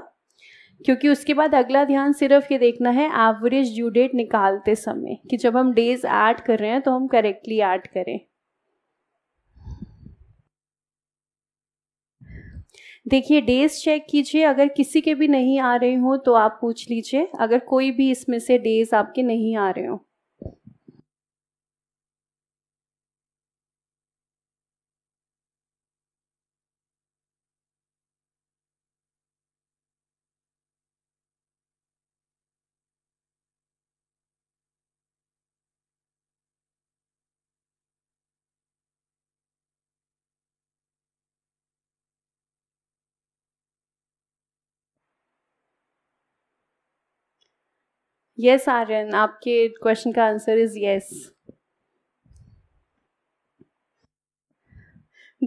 क्योंकि उसके बाद अगला ध्यान सिर्फ ये देखना है एवरेज ड्यू डेट निकालते समय कि जब हम डेज ऐड कर रहे हैं तो हम करेक्टली ऐड करें देखिए डेज चेक कीजिए अगर किसी के भी नहीं आ रहे हो तो आप पूछ लीजिए अगर कोई भी इसमें से डेज आपके नहीं आ रहे हो यस आर्यन आपके क्वेश्चन का answer is yes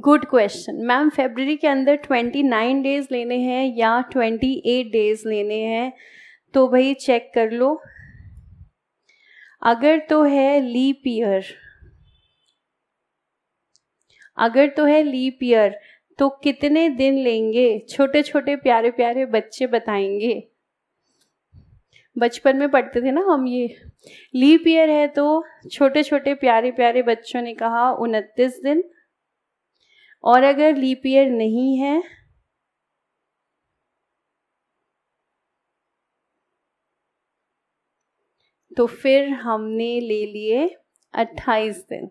good question ma'am February के अंदर ट्वेंटी नाइन डेज लेने हैं या ट्वेंटी एट डेज लेने हैं तो भाई चेक कर लो अगर तो है लीप ईयर अगर तो है लीप ईयर तो कितने दिन लेंगे छोटे छोटे प्यारे प्यारे बच्चे बताएंगे बचपन में पढ़ते थे ना हम ये लीप ईयर है तो छोटे छोटे प्यारे प्यारे बच्चों ने कहा उनतीस दिन और अगर लीप ईयर नहीं है तो फिर हमने ले लिए अट्ठाईस दिन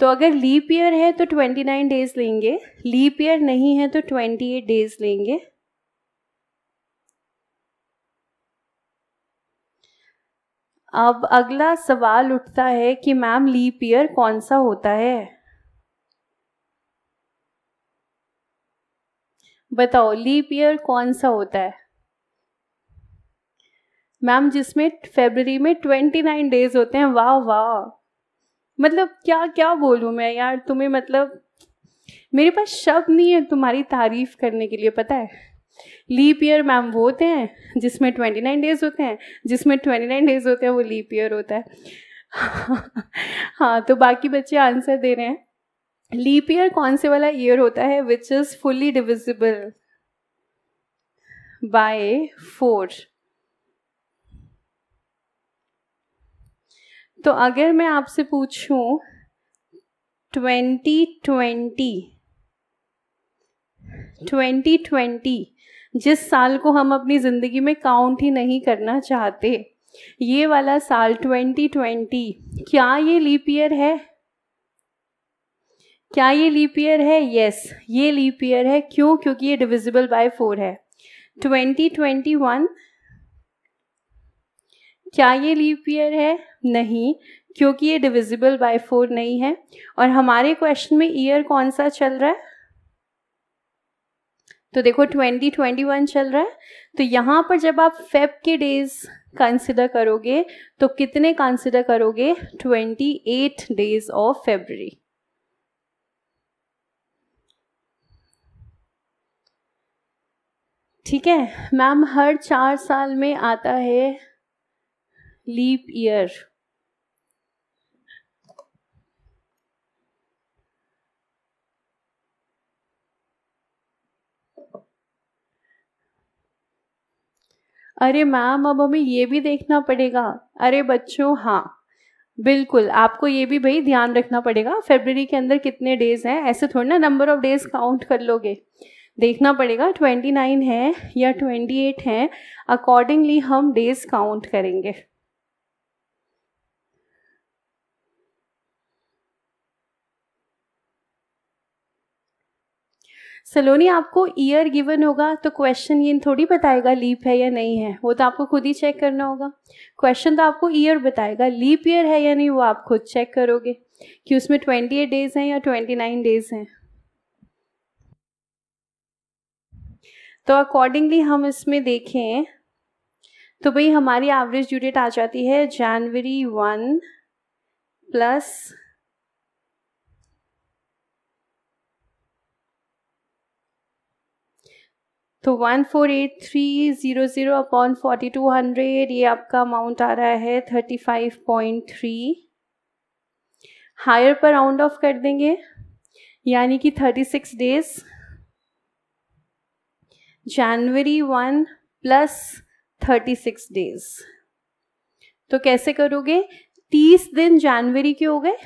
तो अगर लीप ईयर है तो ट्वेंटी नाइन डेज लेंगे लीप ईयर नहीं है तो ट्वेंटी एट डेज लेंगे अब अगला सवाल उठता है कि मैम लीप ईयर कौन सा होता है बताओ लीप ईयर कौन सा होता है मैम जिसमें फेबररी में ट्वेंटी नाइन डेज होते हैं वाह वाह मतलब क्या क्या बोलूँ मैं यार तुम्हें मतलब मेरे पास शब्द नहीं है तुम्हारी तारीफ करने के लिए पता है लीप ईयर मैम वो होते हैं जिसमें ट्वेंटी नाइन डेज होते हैं जिसमें ट्वेंटी नाइन डेज होते हैं वो लीप ईयर होता है हाँ तो बाकी बच्चे आंसर दे रहे हैं लीप ईयर कौन से वाला ईयर होता है which is fully divisible by four तो अगर मैं आपसे पूछूं ट्वेंटी ट्वेंटी ट्वेंटी ट्वेंटी जिस साल को हम अपनी ज़िंदगी में काउंट ही नहीं करना चाहते ये वाला साल 2020 क्या ये लीप ईयर है क्या ये लीप ईयर है यस yes, ये लीप ईयर है क्यों क्योंकि ये डिविजिबल बाय फोर है 2021 क्या ये लीप ईयर है नहीं क्योंकि ये डिविजिबल बाय फोर नहीं है और हमारे क्वेश्चन में ईयर कौन सा चल रहा है तो देखो 2021 चल रहा है तो यहाँ पर जब आप फेब के डेज कंसिडर करोगे तो कितने कंसिडर करोगे 28 डेज ऑफ फेबररी ठीक है मैम हर चार साल में आता है लीप ईयर अरे मैम अब हमें ये भी देखना पड़ेगा अरे बच्चों हाँ बिल्कुल आपको ये भी भाई ध्यान रखना पड़ेगा फेबररी के अंदर कितने डेज हैं ऐसे थोड़ी ना नंबर ऑफ डेज काउंट कर लोगे देखना पड़ेगा ट्वेंटी नाइन है या ट्वेंटी एट है अकॉर्डिंगली हम डेज काउंट करेंगे सलोनी आपको ईयर गिवन होगा तो क्वेश्चन ये थोड़ी बताएगा लीप है या नहीं है वो तो आपको खुद ही चेक करना होगा क्वेश्चन तो आपको ईयर बताएगा लीप ईयर है या नहीं वो आप खुद चेक करोगे कि उसमें ट्वेंटी एट डेज हैं या ट्वेंटी नाइन डेज हैं तो अकॉर्डिंगली हम इसमें देखें तो भाई हमारी एवरेज ड्यू डेट आ जाती है जनवरी वन प्लस तो one four eight three zero zero upon forty two hundred ये आपका अमाउंट आ रहा है thirty five point three higher पर राउंड ऑफ कर देंगे यानी कि thirty six days January one plus thirty six days तो कैसे करोगे तीस दिन जनवरी के हो गए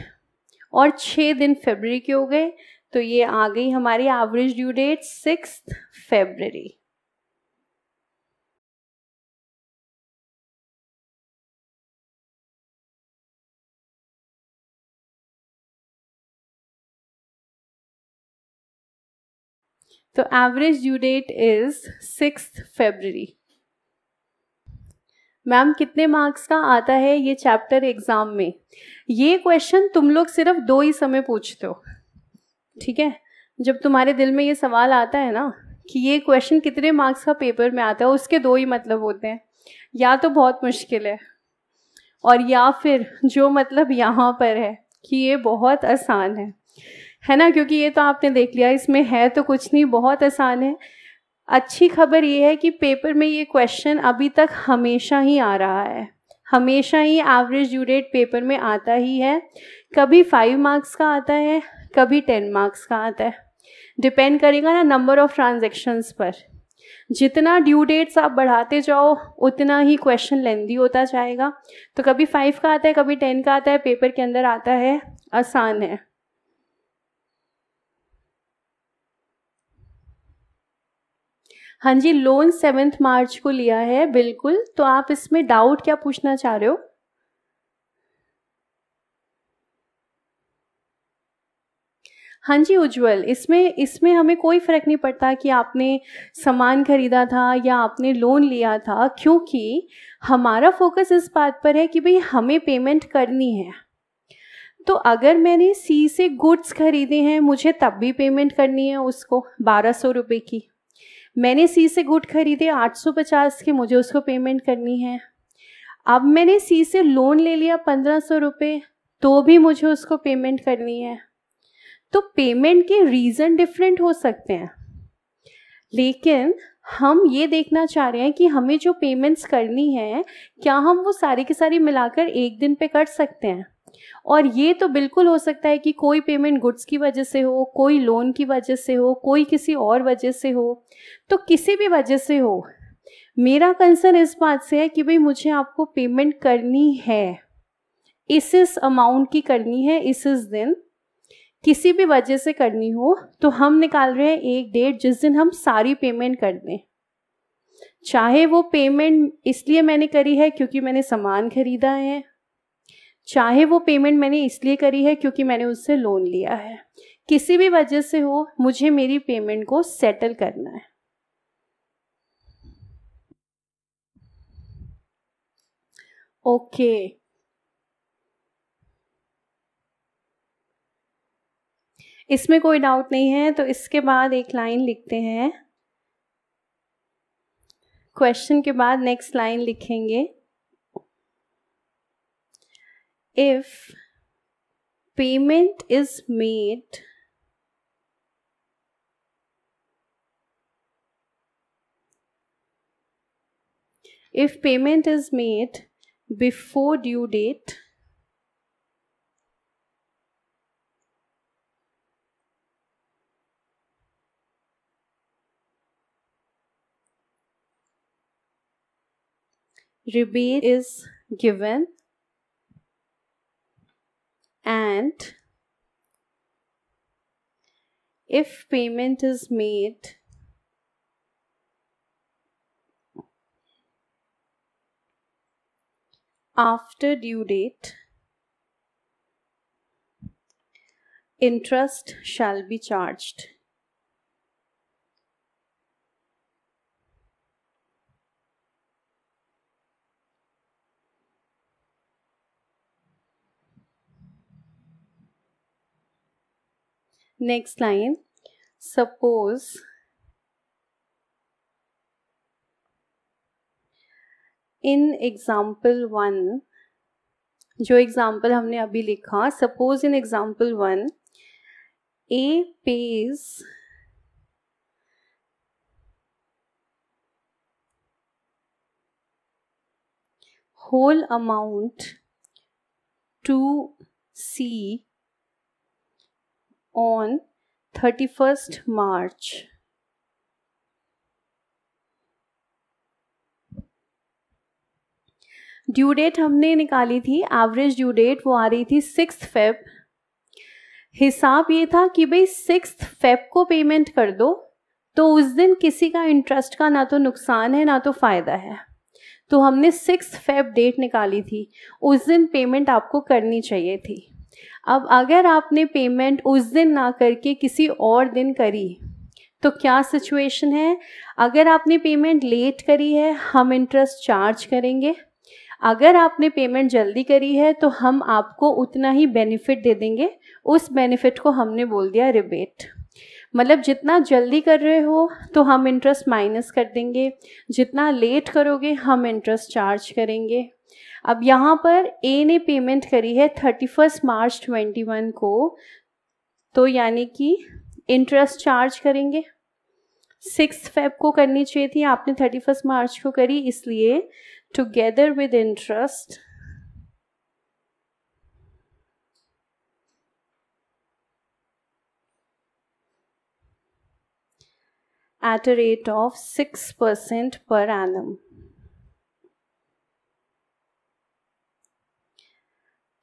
और छः दिन फरवरी के हो गए तो ये आ गई हमारी average due date six February तो average due date is six February ma'am कितने मार्क्स का आता है ये चैप्टर एग्जाम में ये क्वेश्चन तुम लोग सिर्फ दो ही समय पूछते हो ठीक है जब तुम्हारे दिल में ये सवाल आता है ना कि ये क्वेश्चन कितने मार्क्स का पेपर में आता है उसके दो ही मतलब होते हैं या तो बहुत मुश्किल है और या फिर जो मतलब यहाँ पर है कि ये बहुत आसान है है ना क्योंकि ये तो आपने देख लिया इसमें है तो कुछ नहीं बहुत आसान है अच्छी खबर ये है कि पेपर में ये क्वेश्चन अभी तक हमेशा ही आ रहा है हमेशा ही एवरेज ड्यू रेट पेपर में आता ही है कभी फाइव मार्क्स का आता है कभी टेन मार्क्स का आता है डिपेंड करेगा ना नंबर ऑफ ट्रांजेक्शन्स पर जितना ड्यू डेट्स आप बढ़ाते जाओ उतना ही क्वेश्चन लेंदी होता जाएगा तो कभी फाइव का आता है कभी टेन का आता है पेपर के अंदर आता है आसान है हाँ जी लोन सेवेंथ मार्च को लिया है बिल्कुल तो आप इसमें डाउट क्या पूछना चाह रहे हो हाँ जी उज्जवल इसमें इसमें हमें कोई फ़र्क नहीं पड़ता कि आपने सामान खरीदा था या आपने लोन लिया था क्योंकि हमारा फोकस इस बात पर है कि भाई हमें पेमेंट करनी है तो अगर मैंने सी से गुड्स खरीदे हैं मुझे तब भी पेमेंट करनी है उसको बारह सौ रुपये की मैंने सी से गुड खरीदे आठ सौ पचास के मुझे उसको पेमेंट करनी है अब मैंने सी से लोन ले लिया पंद्रह सौ रुपये तो भी मुझे उसको पेमेंट करनी है तो पेमेंट के रीज़न डिफरेंट हो सकते हैं लेकिन हम ये देखना चाह रहे हैं कि हमें जो पेमेंट्स करनी है क्या हम वो सारी के सारी मिलाकर एक दिन पे कर सकते हैं और ये तो बिल्कुल हो सकता है कि कोई पेमेंट गुड्स की वजह से हो कोई लोन की वजह से हो कोई किसी और वजह से हो तो किसी भी वजह से हो मेरा कंसर्न इस बात से है कि भाई मुझे आपको पेमेंट करनी है इस इस अमाउंट की करनी है इस इस दिन किसी भी वजह से करनी हो तो हम निकाल रहे हैं एक डेट जिस दिन हम सारी पेमेंट कर दें चाहे वो पेमेंट इसलिए मैंने करी है क्योंकि मैंने सामान खरीदा है चाहे वो पेमेंट मैंने इसलिए करी है क्योंकि मैंने उससे लोन लिया है किसी भी वजह से हो मुझे मेरी पेमेंट को सेटल करना है ओके okay. इसमें कोई डाउट नहीं है तो इसके बाद एक लाइन लिखते हैं क्वेश्चन के बाद नेक्स्ट लाइन लिखेंगे if payment is made if payment is made before due date rebate is given and if payment is made after due date interest shall be charged next line suppose in example one जो example हमने अभी लिखा suppose in example one A pays whole amount to C on 31st March. Due date हमने निकाली थी average due date वो आ रही थी सिक्स फेब हिसाब ये था कि भाई सिक्स फेब को पेमेंट कर दो तो उस दिन किसी का इंटरेस्ट का ना तो नुकसान है ना तो फ़ायदा है तो हमने सिक्स फेब डेट निकाली थी उस दिन पेमेंट आपको करनी चाहिए थी अब अगर आपने पेमेंट उस दिन ना करके किसी और दिन करी तो क्या सिचुएशन है अगर आपने पेमेंट लेट करी है हम इंटरेस्ट चार्ज करेंगे अगर आपने पेमेंट जल्दी करी है तो हम आपको उतना ही बेनिफिट दे देंगे उस बेनिफिट को हमने बोल दिया रिबेट मतलब जितना जल्दी कर रहे हो तो हम इंटरेस्ट माइनस कर देंगे जितना लेट करोगे हम इंटरेस्ट चार्ज करेंगे अब यहाँ पर ए ने पेमेंट करी है thirty first March twenty one को तो यानी कि इंटरेस्ट चार्ज करेंगे सिक्स फेब को करनी चाहिए थी आपने थर्टी फर्स्ट मार्च को करी इसलिए together with interest at the rate of six percent per annum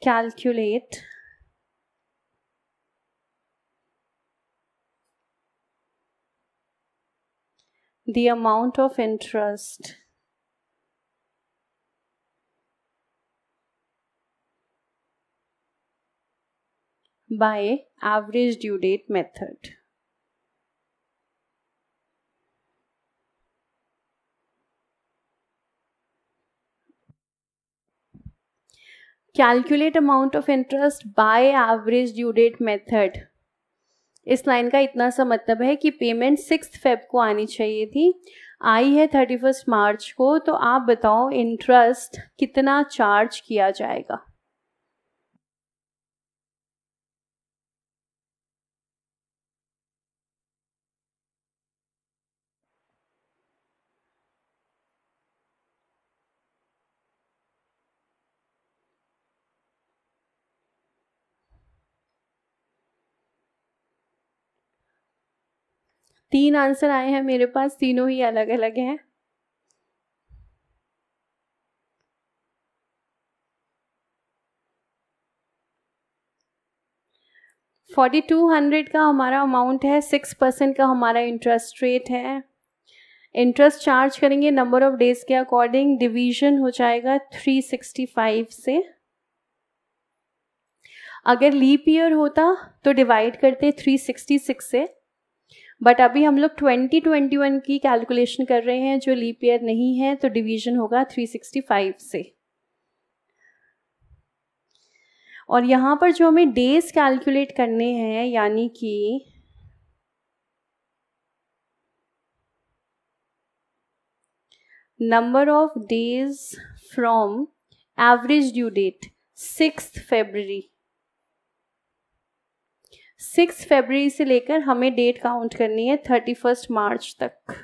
calculate the amount of interest by average due date method. Calculate amount of interest by average due date method इस line का इतना सा मतलब है कि payment six Feb को आनी चाहिए थी आई है थर्टी फर्स्ट मार्च को तो आप बताओ इंटरेस्ट कितना चार्ज किया जाएगा तीन आंसर आए हैं मेरे पास तीनों ही अलग अलग हैं फोर्टी टू हंड्रेड का हमारा अमाउंट है सिक्स परसेंट का हमारा इंटरेस्ट रेट है इंटरेस्ट चार्ज करेंगे नंबर ऑफ डेज के अकॉर्डिंग डिवीजन हो जाएगा थ्री सिक्सटी फाइव से अगर लीप ईयर होता तो डिवाइड करते थ्री सिक्सटी सिक्स से बट अभी हम लोग ट्वेंटी ट्वेंटी वन की कैलकुलेशन कर रहे हैं जो लीप ईयर नहीं है तो डिवीजन होगा थ्री सिक्सटी फाइव से और यहाँ पर जो हमें डेज कैलकुलेट करने हैं यानी कि number of days from average due date six February six February से लेकर हमें डेट काउंट करनी है थर्टी फर्स्ट मार्च तक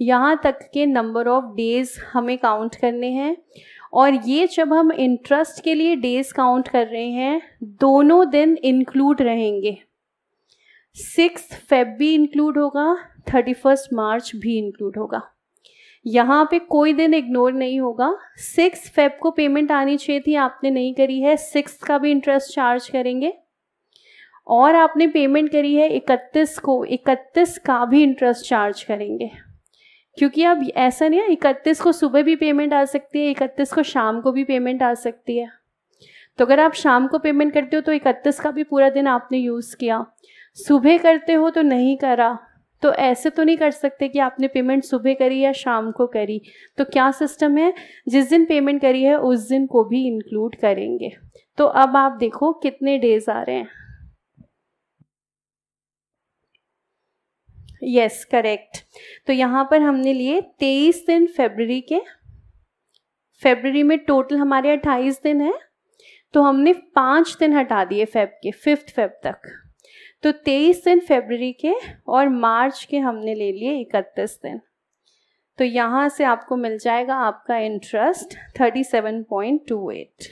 यहाँ तक के नंबर ऑफ डेज हमें काउंट करने हैं और ये जब हम इंटरेस्ट के लिए डेज काउंट कर रहे हैं दोनों दिन इंक्लूड रहेंगे सिक्स फेब भी इंक्लूड होगा थर्टी फर्स्ट मार्च भी इंक्लूड होगा यहाँ पे कोई दिन इग्नोर नहीं होगा सिक्स फेब को पेमेंट आनी चाहिए थी आपने नहीं करी है सिक्स का भी इंटरेस्ट चार्ज करेंगे और आपने पेमेंट करी है इकतीस को इकतीस का भी इंटरेस्ट चार्ज करेंगे क्योंकि अब ऐसा नहीं है इकतीस को सुबह भी पेमेंट आ सकती है इकतीस को शाम को भी पेमेंट आ सकती है तो अगर आप शाम को पेमेंट करते हो तो इकतीस का भी पूरा दिन आपने यूज़ किया सुबह करते हो तो नहीं करा तो ऐसे तो नहीं कर सकते कि आपने पेमेंट सुबह करी या शाम को करी तो क्या सिस्टम है जिस दिन पेमेंट करी है उस दिन को भी इंक्लूड करेंगे तो अब आप देखो कितने डेज आ रहे हैं यस करेक्ट तो यहाँ पर हमने लिए तेईस दिन फेबररी के फेबररी में टोटल हमारे अट्ठाईस दिन है तो हमने पाँच दिन हटा दिए फेब के फिफ्थ फेब तक तो 23 दिन फेबररी के और मार्च के हमने ले लिए 31 दिन तो यहाँ से आपको मिल जाएगा आपका इंटरेस्ट 37.28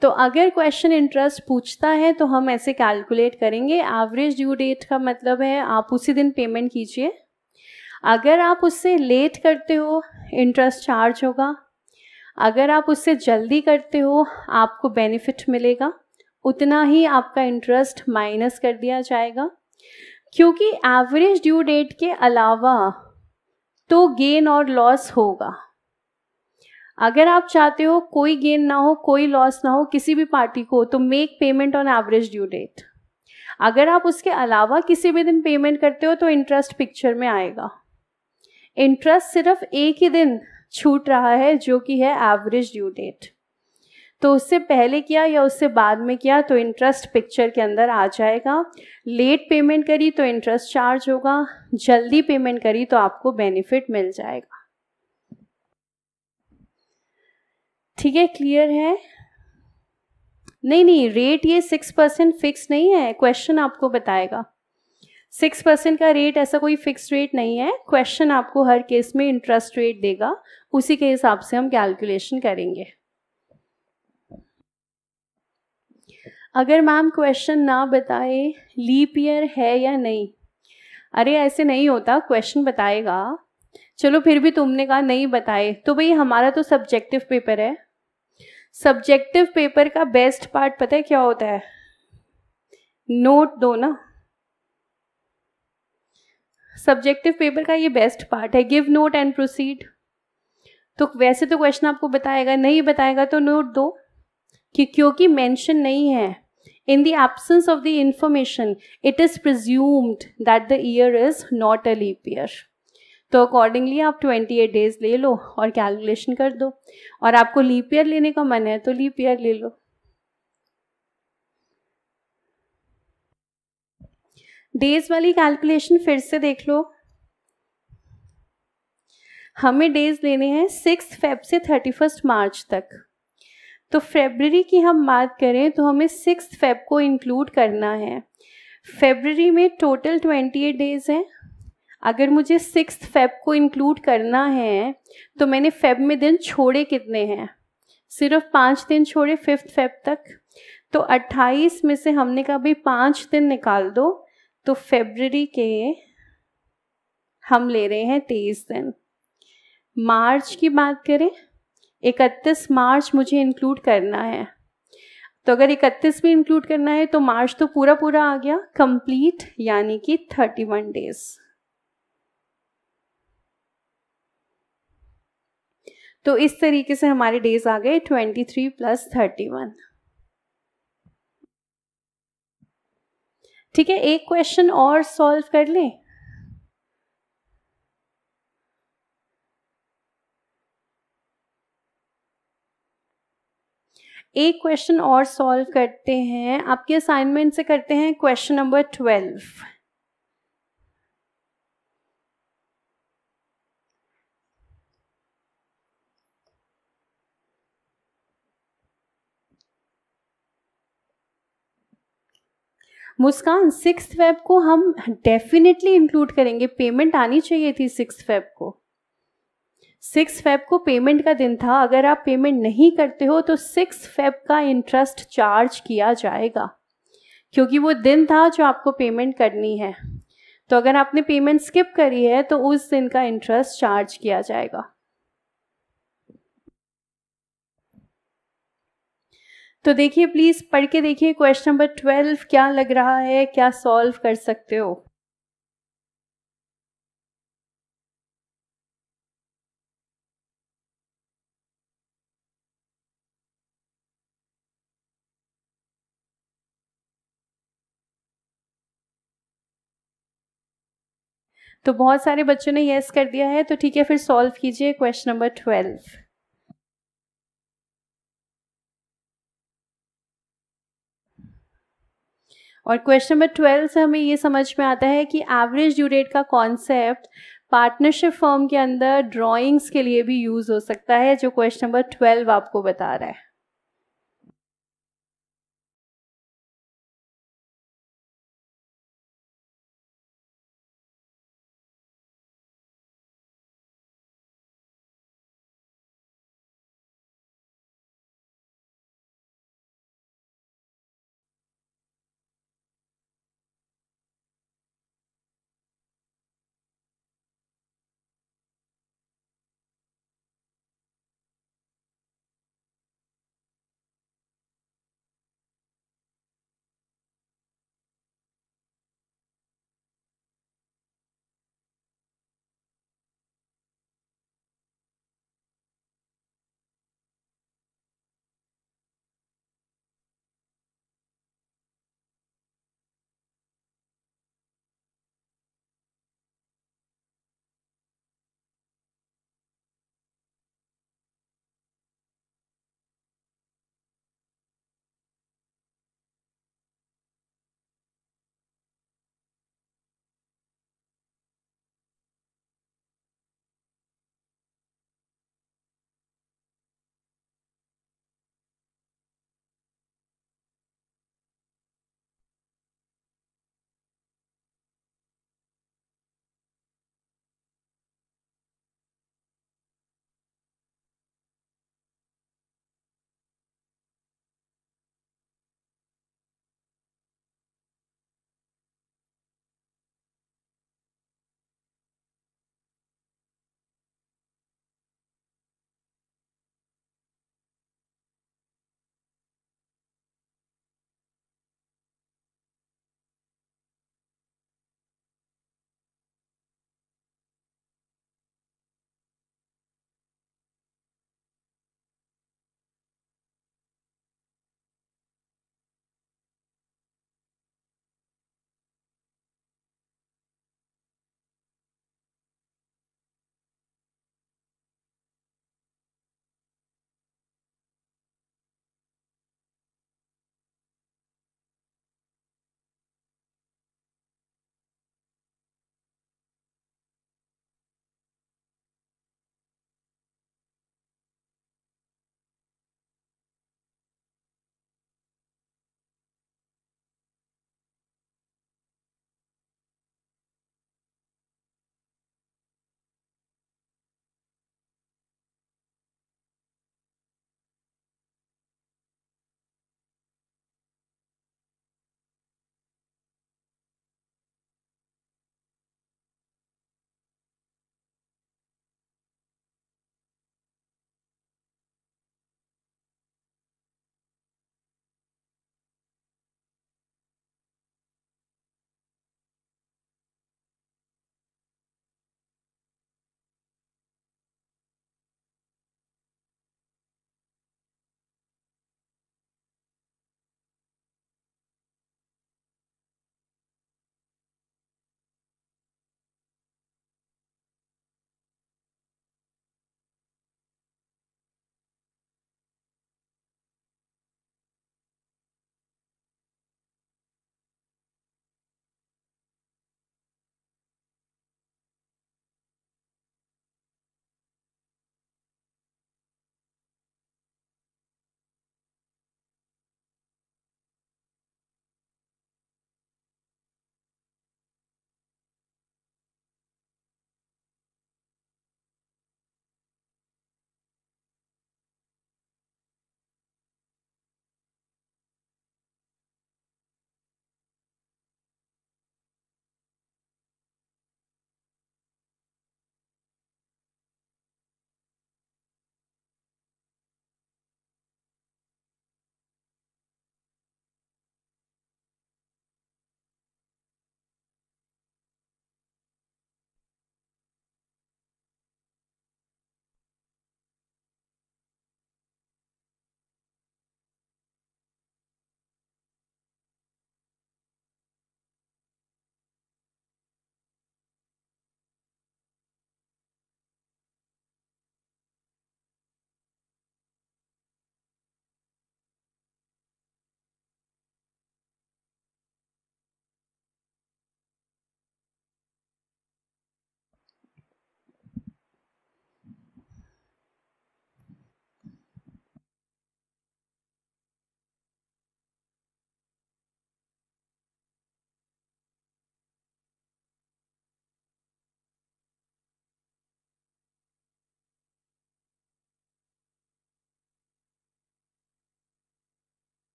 तो अगर क्वेश्चन इंटरेस्ट पूछता है तो हम ऐसे कैलकुलेट करेंगे एवरेज ड्यू डेट का मतलब है आप उसी दिन पेमेंट कीजिए अगर आप उससे लेट करते हो इंटरेस्ट चार्ज होगा अगर आप उससे जल्दी करते हो आपको बेनिफिट मिलेगा उतना ही आपका इंटरेस्ट माइनस कर दिया जाएगा क्योंकि एवरेज ड्यू डेट के अलावा तो गेन और लॉस होगा अगर आप चाहते हो कोई गेन ना हो कोई लॉस ना हो किसी भी पार्टी को तो make payment on average due date अगर आप उसके अलावा किसी भी दिन पेमेंट करते हो तो इंटरेस्ट पिक्चर में आएगा इंटरेस्ट सिर्फ एक ही दिन छूट रहा है जो कि है एवरेज ड्यू डेट तो उससे पहले किया या उससे बाद में किया तो इंटरेस्ट पिक्चर के अंदर आ जाएगा लेट पेमेंट करी तो इंटरेस्ट चार्ज होगा जल्दी पेमेंट करी तो आपको बेनिफिट मिल जाएगा ठीक है क्लियर है नहीं नहीं रेट ये सिक्स परसेंट फिक्स नहीं है क्वेश्चन आपको बताएगा सिक्स परसेंट का रेट ऐसा कोई फिक्स रेट नहीं है क्वेश्चन आपको हर केस में इंटरेस्ट रेट देगा उसी के हिसाब से हम कैलकुलेशन करेंगे अगर मैम क्वेश्चन ना बताए लीप ईयर है या नहीं अरे ऐसे नहीं होता क्वेश्चन बताएगा चलो फिर भी तुमने कहा नहीं बताए तो भाई हमारा तो सब्जेक्टिव पेपर है सब्जेक्टिव पेपर का बेस्ट पार्ट पता है क्या होता है नोट दो ना सब्जेक्टिव पेपर का ये बेस्ट पार्ट है गिव नोट एंड प्रोसीड तो वैसे तो क्वेश्चन आपको बताएगा नहीं बताएगा तो नोट दो कि क्योंकि मेंशन नहीं है in the absence of the information it is presumed that the year is not a leap year तो अकॉर्डिंगली आप 28 डेज ले लो और कैलकुलेशन कर दो और आपको लीप ईयर लेने का मन है तो लीप ईयर ले लो डेज वाली कैलकुलेशन फिर से देख लो हमें डेज लेने हैं सिक्स फेब से थर्टी फर्स्ट मार्च तक तो फेबररी की हम बात करें तो हमें सिक्स फेब को इंक्लूड करना है फेबररी में टोटल ट्वेंटी एट डेज हैं अगर मुझे सिक्स फेब को इंक्लूड करना है तो मैंने फेब में दिन छोड़े कितने हैं सिर्फ पाँच दिन छोड़े फिफ्थ फेब तक तो अट्ठाईस में से हमने कहा भाई पाँच दिन निकाल दो तो फेबररी के हम ले रहे हैं तेईस दिन मार्च की बात करें इकतीस मार्च मुझे इंक्लूड करना है तो अगर इकतीस भी इंक्लूड करना है तो मार्च तो पूरा पूरा आ गया कंप्लीट यानी कि थर्टी वन डेज तो इस तरीके से हमारे डेज आ गए twenty three plus thirty one ठीक है एक क्वेश्चन और सॉल्व कर लें एक क्वेश्चन और सॉल्व करते हैं आपके असाइनमेंट से करते हैं question number twelve Muskan six Feb को हम डेफिनेटली इंक्लूड करेंगे पेमेंट आनी चाहिए थी सिक्स फेब को सिक्स फेब को पेमेंट का दिन था अगर आप पेमेंट नहीं करते हो तो सिक्स फेब का इंटरेस्ट चार्ज किया जाएगा क्योंकि वो दिन था जो आपको पेमेंट करनी है तो अगर आपने पेमेंट स्किप करी है तो उस दिन का इंटरेस्ट चार्ज किया जाएगा तो देखिए प्लीज़ पढ़ के देखिए क्वेश्चन नंबर ट्वेल्व क्या लग रहा है क्या सॉल्व कर सकते हो तो बहुत सारे बच्चों ने यस कर दिया है तो ठीक है फिर सॉल्व कीजिए क्वेश्चन नंबर ट्वेल्व और क्वेश्चन नंबर ट्वेल्व से हमें ये समझ में आता है कि एवरेज ड्यूरेट का कॉन्सेप्ट पार्टनरशिप फॉर्म के अंदर ड्राइंग्स के लिए भी यूज़ हो सकता है जो क्वेश्चन नंबर ट्वेल्व आपको बता रहा है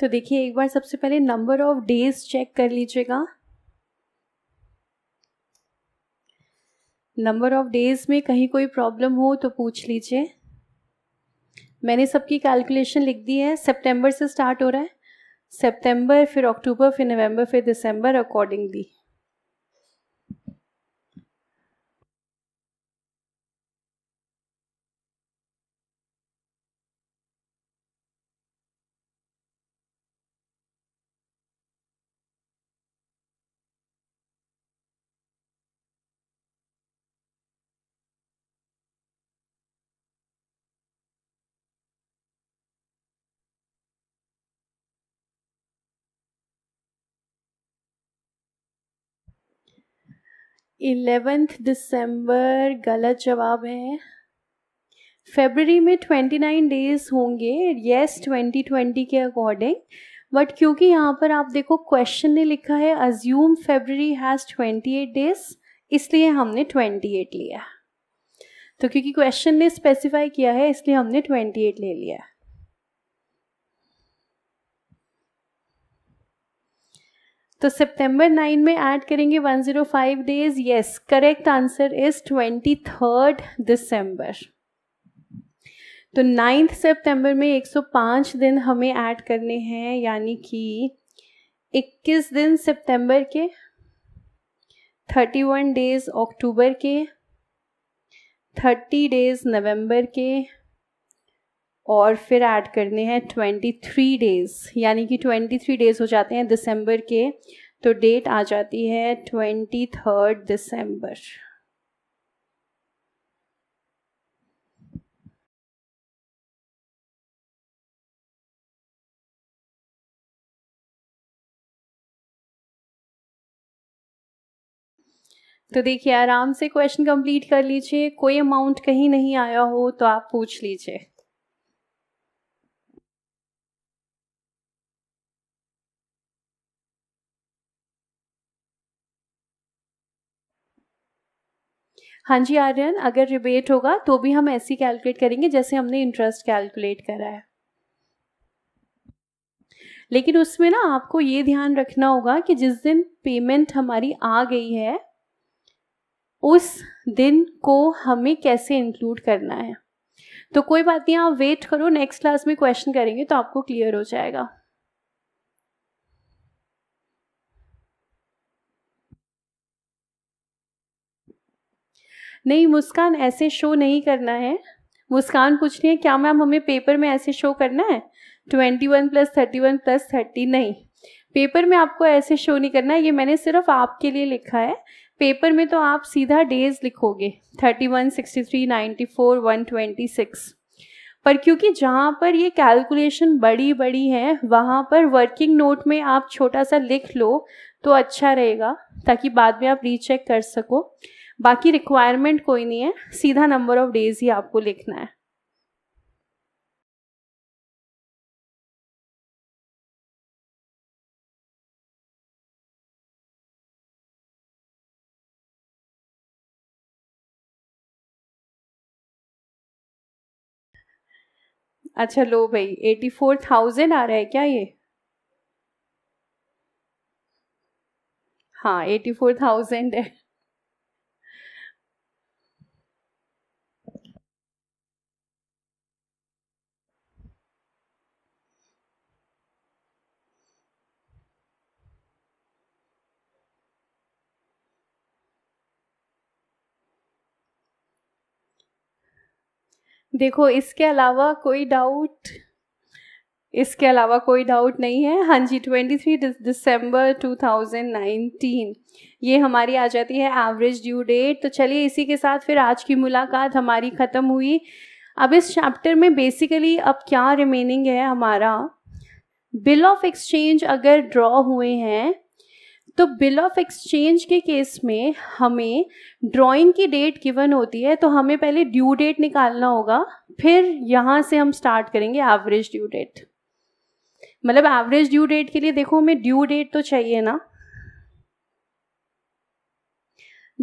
तो देखिए एक बार सबसे पहले नंबर ऑफ डेज चेक कर लीजिएगा नंबर ऑफ डेज में कहीं कोई प्रॉब्लम हो तो पूछ लीजिए मैंने सबकी कैलकुलेशन लिख दी है सितंबर से स्टार्ट हो रहा है सितंबर फिर अक्टूबर फिर नवंबर फिर दिसंबर अकॉर्डिंगली इलेवेंथ दिसंबर गलत जवाब है फेबररी में ट्वेंटी नाइन डेज होंगे येस ट्वेंटी ट्वेंटी के अकॉर्डिंग बट क्योंकि यहाँ पर आप देखो क्वेश्चन ने लिखा है assume February has twenty eight days इसलिए हमने ट्वेंटी एट लिया तो क्योंकि क्वेश्चन ने स्पेसिफाई किया है इसलिए हमने ट्वेंटी एट ले लिया है तो सितंबर नाइन में ऐड करेंगे one zero five days yes correct answer is twenty third December तो नाइन्थ सितंबर में एक सौ पांच दिन हमें ऐड करने हैं यानी कि इक्कीस दिन सितंबर के थर्टी वन डेज अक्टूबर के थर्टी डेज नवंबर के और फिर ऐड करने हैं ट्वेंटी थ्री डेज़ यानी कि ट्वेंटी थ्री डेज़ हो जाते हैं दिसंबर के तो डेट आ जाती है ट्वेंटी थर्ड दिसंबर तो देखिए आराम से क्वेश्चन कंप्लीट कर लीजिए कोई अमाउंट कहीं नहीं आया हो तो आप पूछ लीजिए हाँ जी आर्यन अगर रिबेट होगा तो भी हम ऐसे कैलकुलेट करेंगे जैसे हमने इंटरेस्ट कैलकुलेट करा है लेकिन उसमें ना आपको ये ध्यान रखना होगा कि जिस दिन पेमेंट हमारी आ गई है उस दिन को हमें कैसे इंक्लूड करना है तो कोई बात नहीं आप वेट करो नेक्स्ट क्लास में क्वेश्चन करेंगे तो आपको क्लियर हो जाएगा नहीं मुस्कान ऐसे शो नहीं करना है मुस्कान पूछ रही है क्या मैम हमें पेपर में ऐसे शो करना है twenty one plus thirty one plus thirty नहीं पेपर में आपको ऐसे शो नहीं करना है ये मैंने सिर्फ आपके लिए लिखा है पेपर में तो आप सीधा डेज लिखोगे thirty one sixty three ninety four one twenty six पर क्योंकि जहाँ पर ये कैलकुलेशन बड़ी बड़ी है वहाँ पर वर्किंग नोट में आप छोटा सा लिख लो तो अच्छा रहेगा ताकि बाद में आप रीचेक कर सको बाकी रिक्वायरमेंट कोई नहीं है सीधा नंबर ऑफ डेज ही आपको लिखना है अच्छा लो भाई एटी फोर थाउजेंड आ रहा है क्या ये हाँ एटी फोर थाउजेंड है देखो इसके अलावा कोई डाउट इसके अलावा कोई डाउट नहीं है हाँ जी twenty three December two thousand nineteen ये हमारी आ जाती है एवरेज ड्यू डेट तो चलिए इसी के साथ फिर आज की मुलाकात हमारी ख़त्म हुई अब इस चैप्टर में बेसिकली अब क्या रिमेनिंग है हमारा बिल ऑफ एक्सचेंज अगर ड्रॉ हुए हैं तो बिल ऑफ एक्सचेंज के केस में हमें ड्राइंग की डेट गिवन होती है तो हमें पहले ड्यू डेट निकालना होगा फिर यहाँ से हम स्टार्ट करेंगे एवरेज ड्यू डेट मतलब एवरेज ड्यू डेट के लिए देखो हमें ड्यू डेट तो चाहिए ना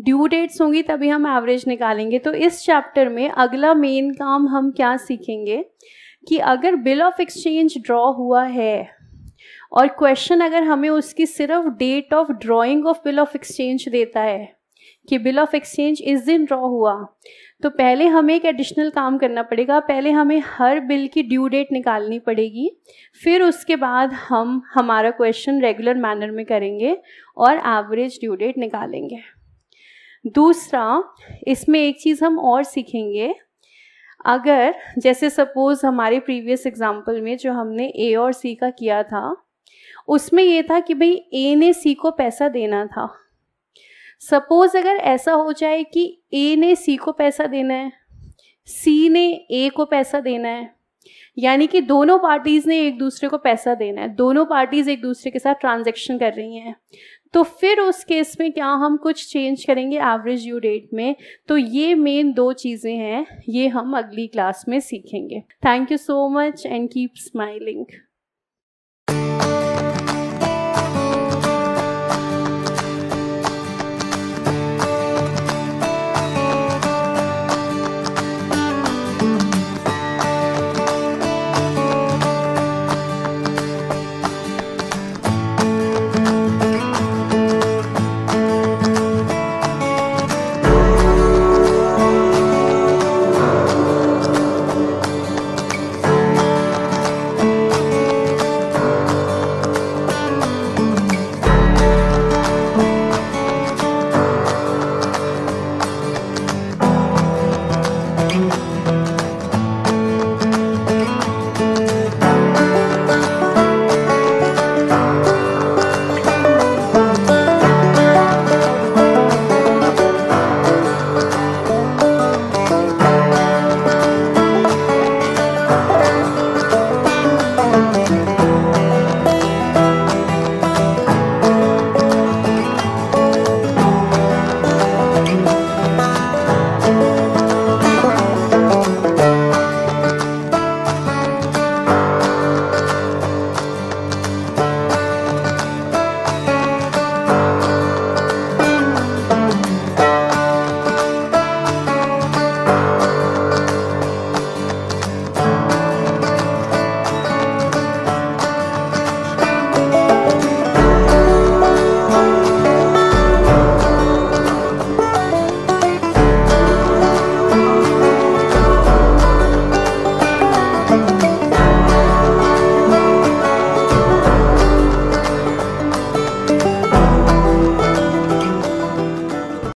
ड्यू डेट्स होंगी तभी हम एवरेज निकालेंगे तो इस चैप्टर में अगला मेन काम हम क्या सीखेंगे कि अगर बिल ऑफ एक्सचेंज ड्रॉ हुआ है और क्वेश्चन अगर हमें उसकी सिर्फ date of drawing of bill of exchange देता है कि बिल ऑफ एक्सचेंज इस दिन ड्रॉ हुआ तो पहले हमें एक एडिशनल काम करना पड़ेगा पहले हमें हर बिल की ड्यू डेट निकालनी पड़ेगी फिर उसके बाद हम हमारा क्वेश्चन रेगुलर मैनर में करेंगे और एवरेज ड्यू डेट निकालेंगे दूसरा इसमें एक चीज़ हम और सीखेंगे अगर जैसे सपोज़ हमारे प्रीवियस एग्जाम्पल में जो हमने ए और सी का किया था उसमें ये था कि भाई ए ने सी को पैसा देना था सपोज अगर ऐसा हो जाए कि ए ने सी को पैसा देना है सी ने ए को पैसा देना है यानी कि दोनों पार्टीज़ ने एक दूसरे को पैसा देना है दोनों पार्टीज़ एक दूसरे के साथ ट्रांजेक्शन कर रही हैं तो फिर उस केस में क्या हम कुछ चेंज करेंगे एवरेज यू डेट में तो ये मेन दो चीज़ें हैं ये हम अगली क्लास में सीखेंगे thank you so much and keep smiling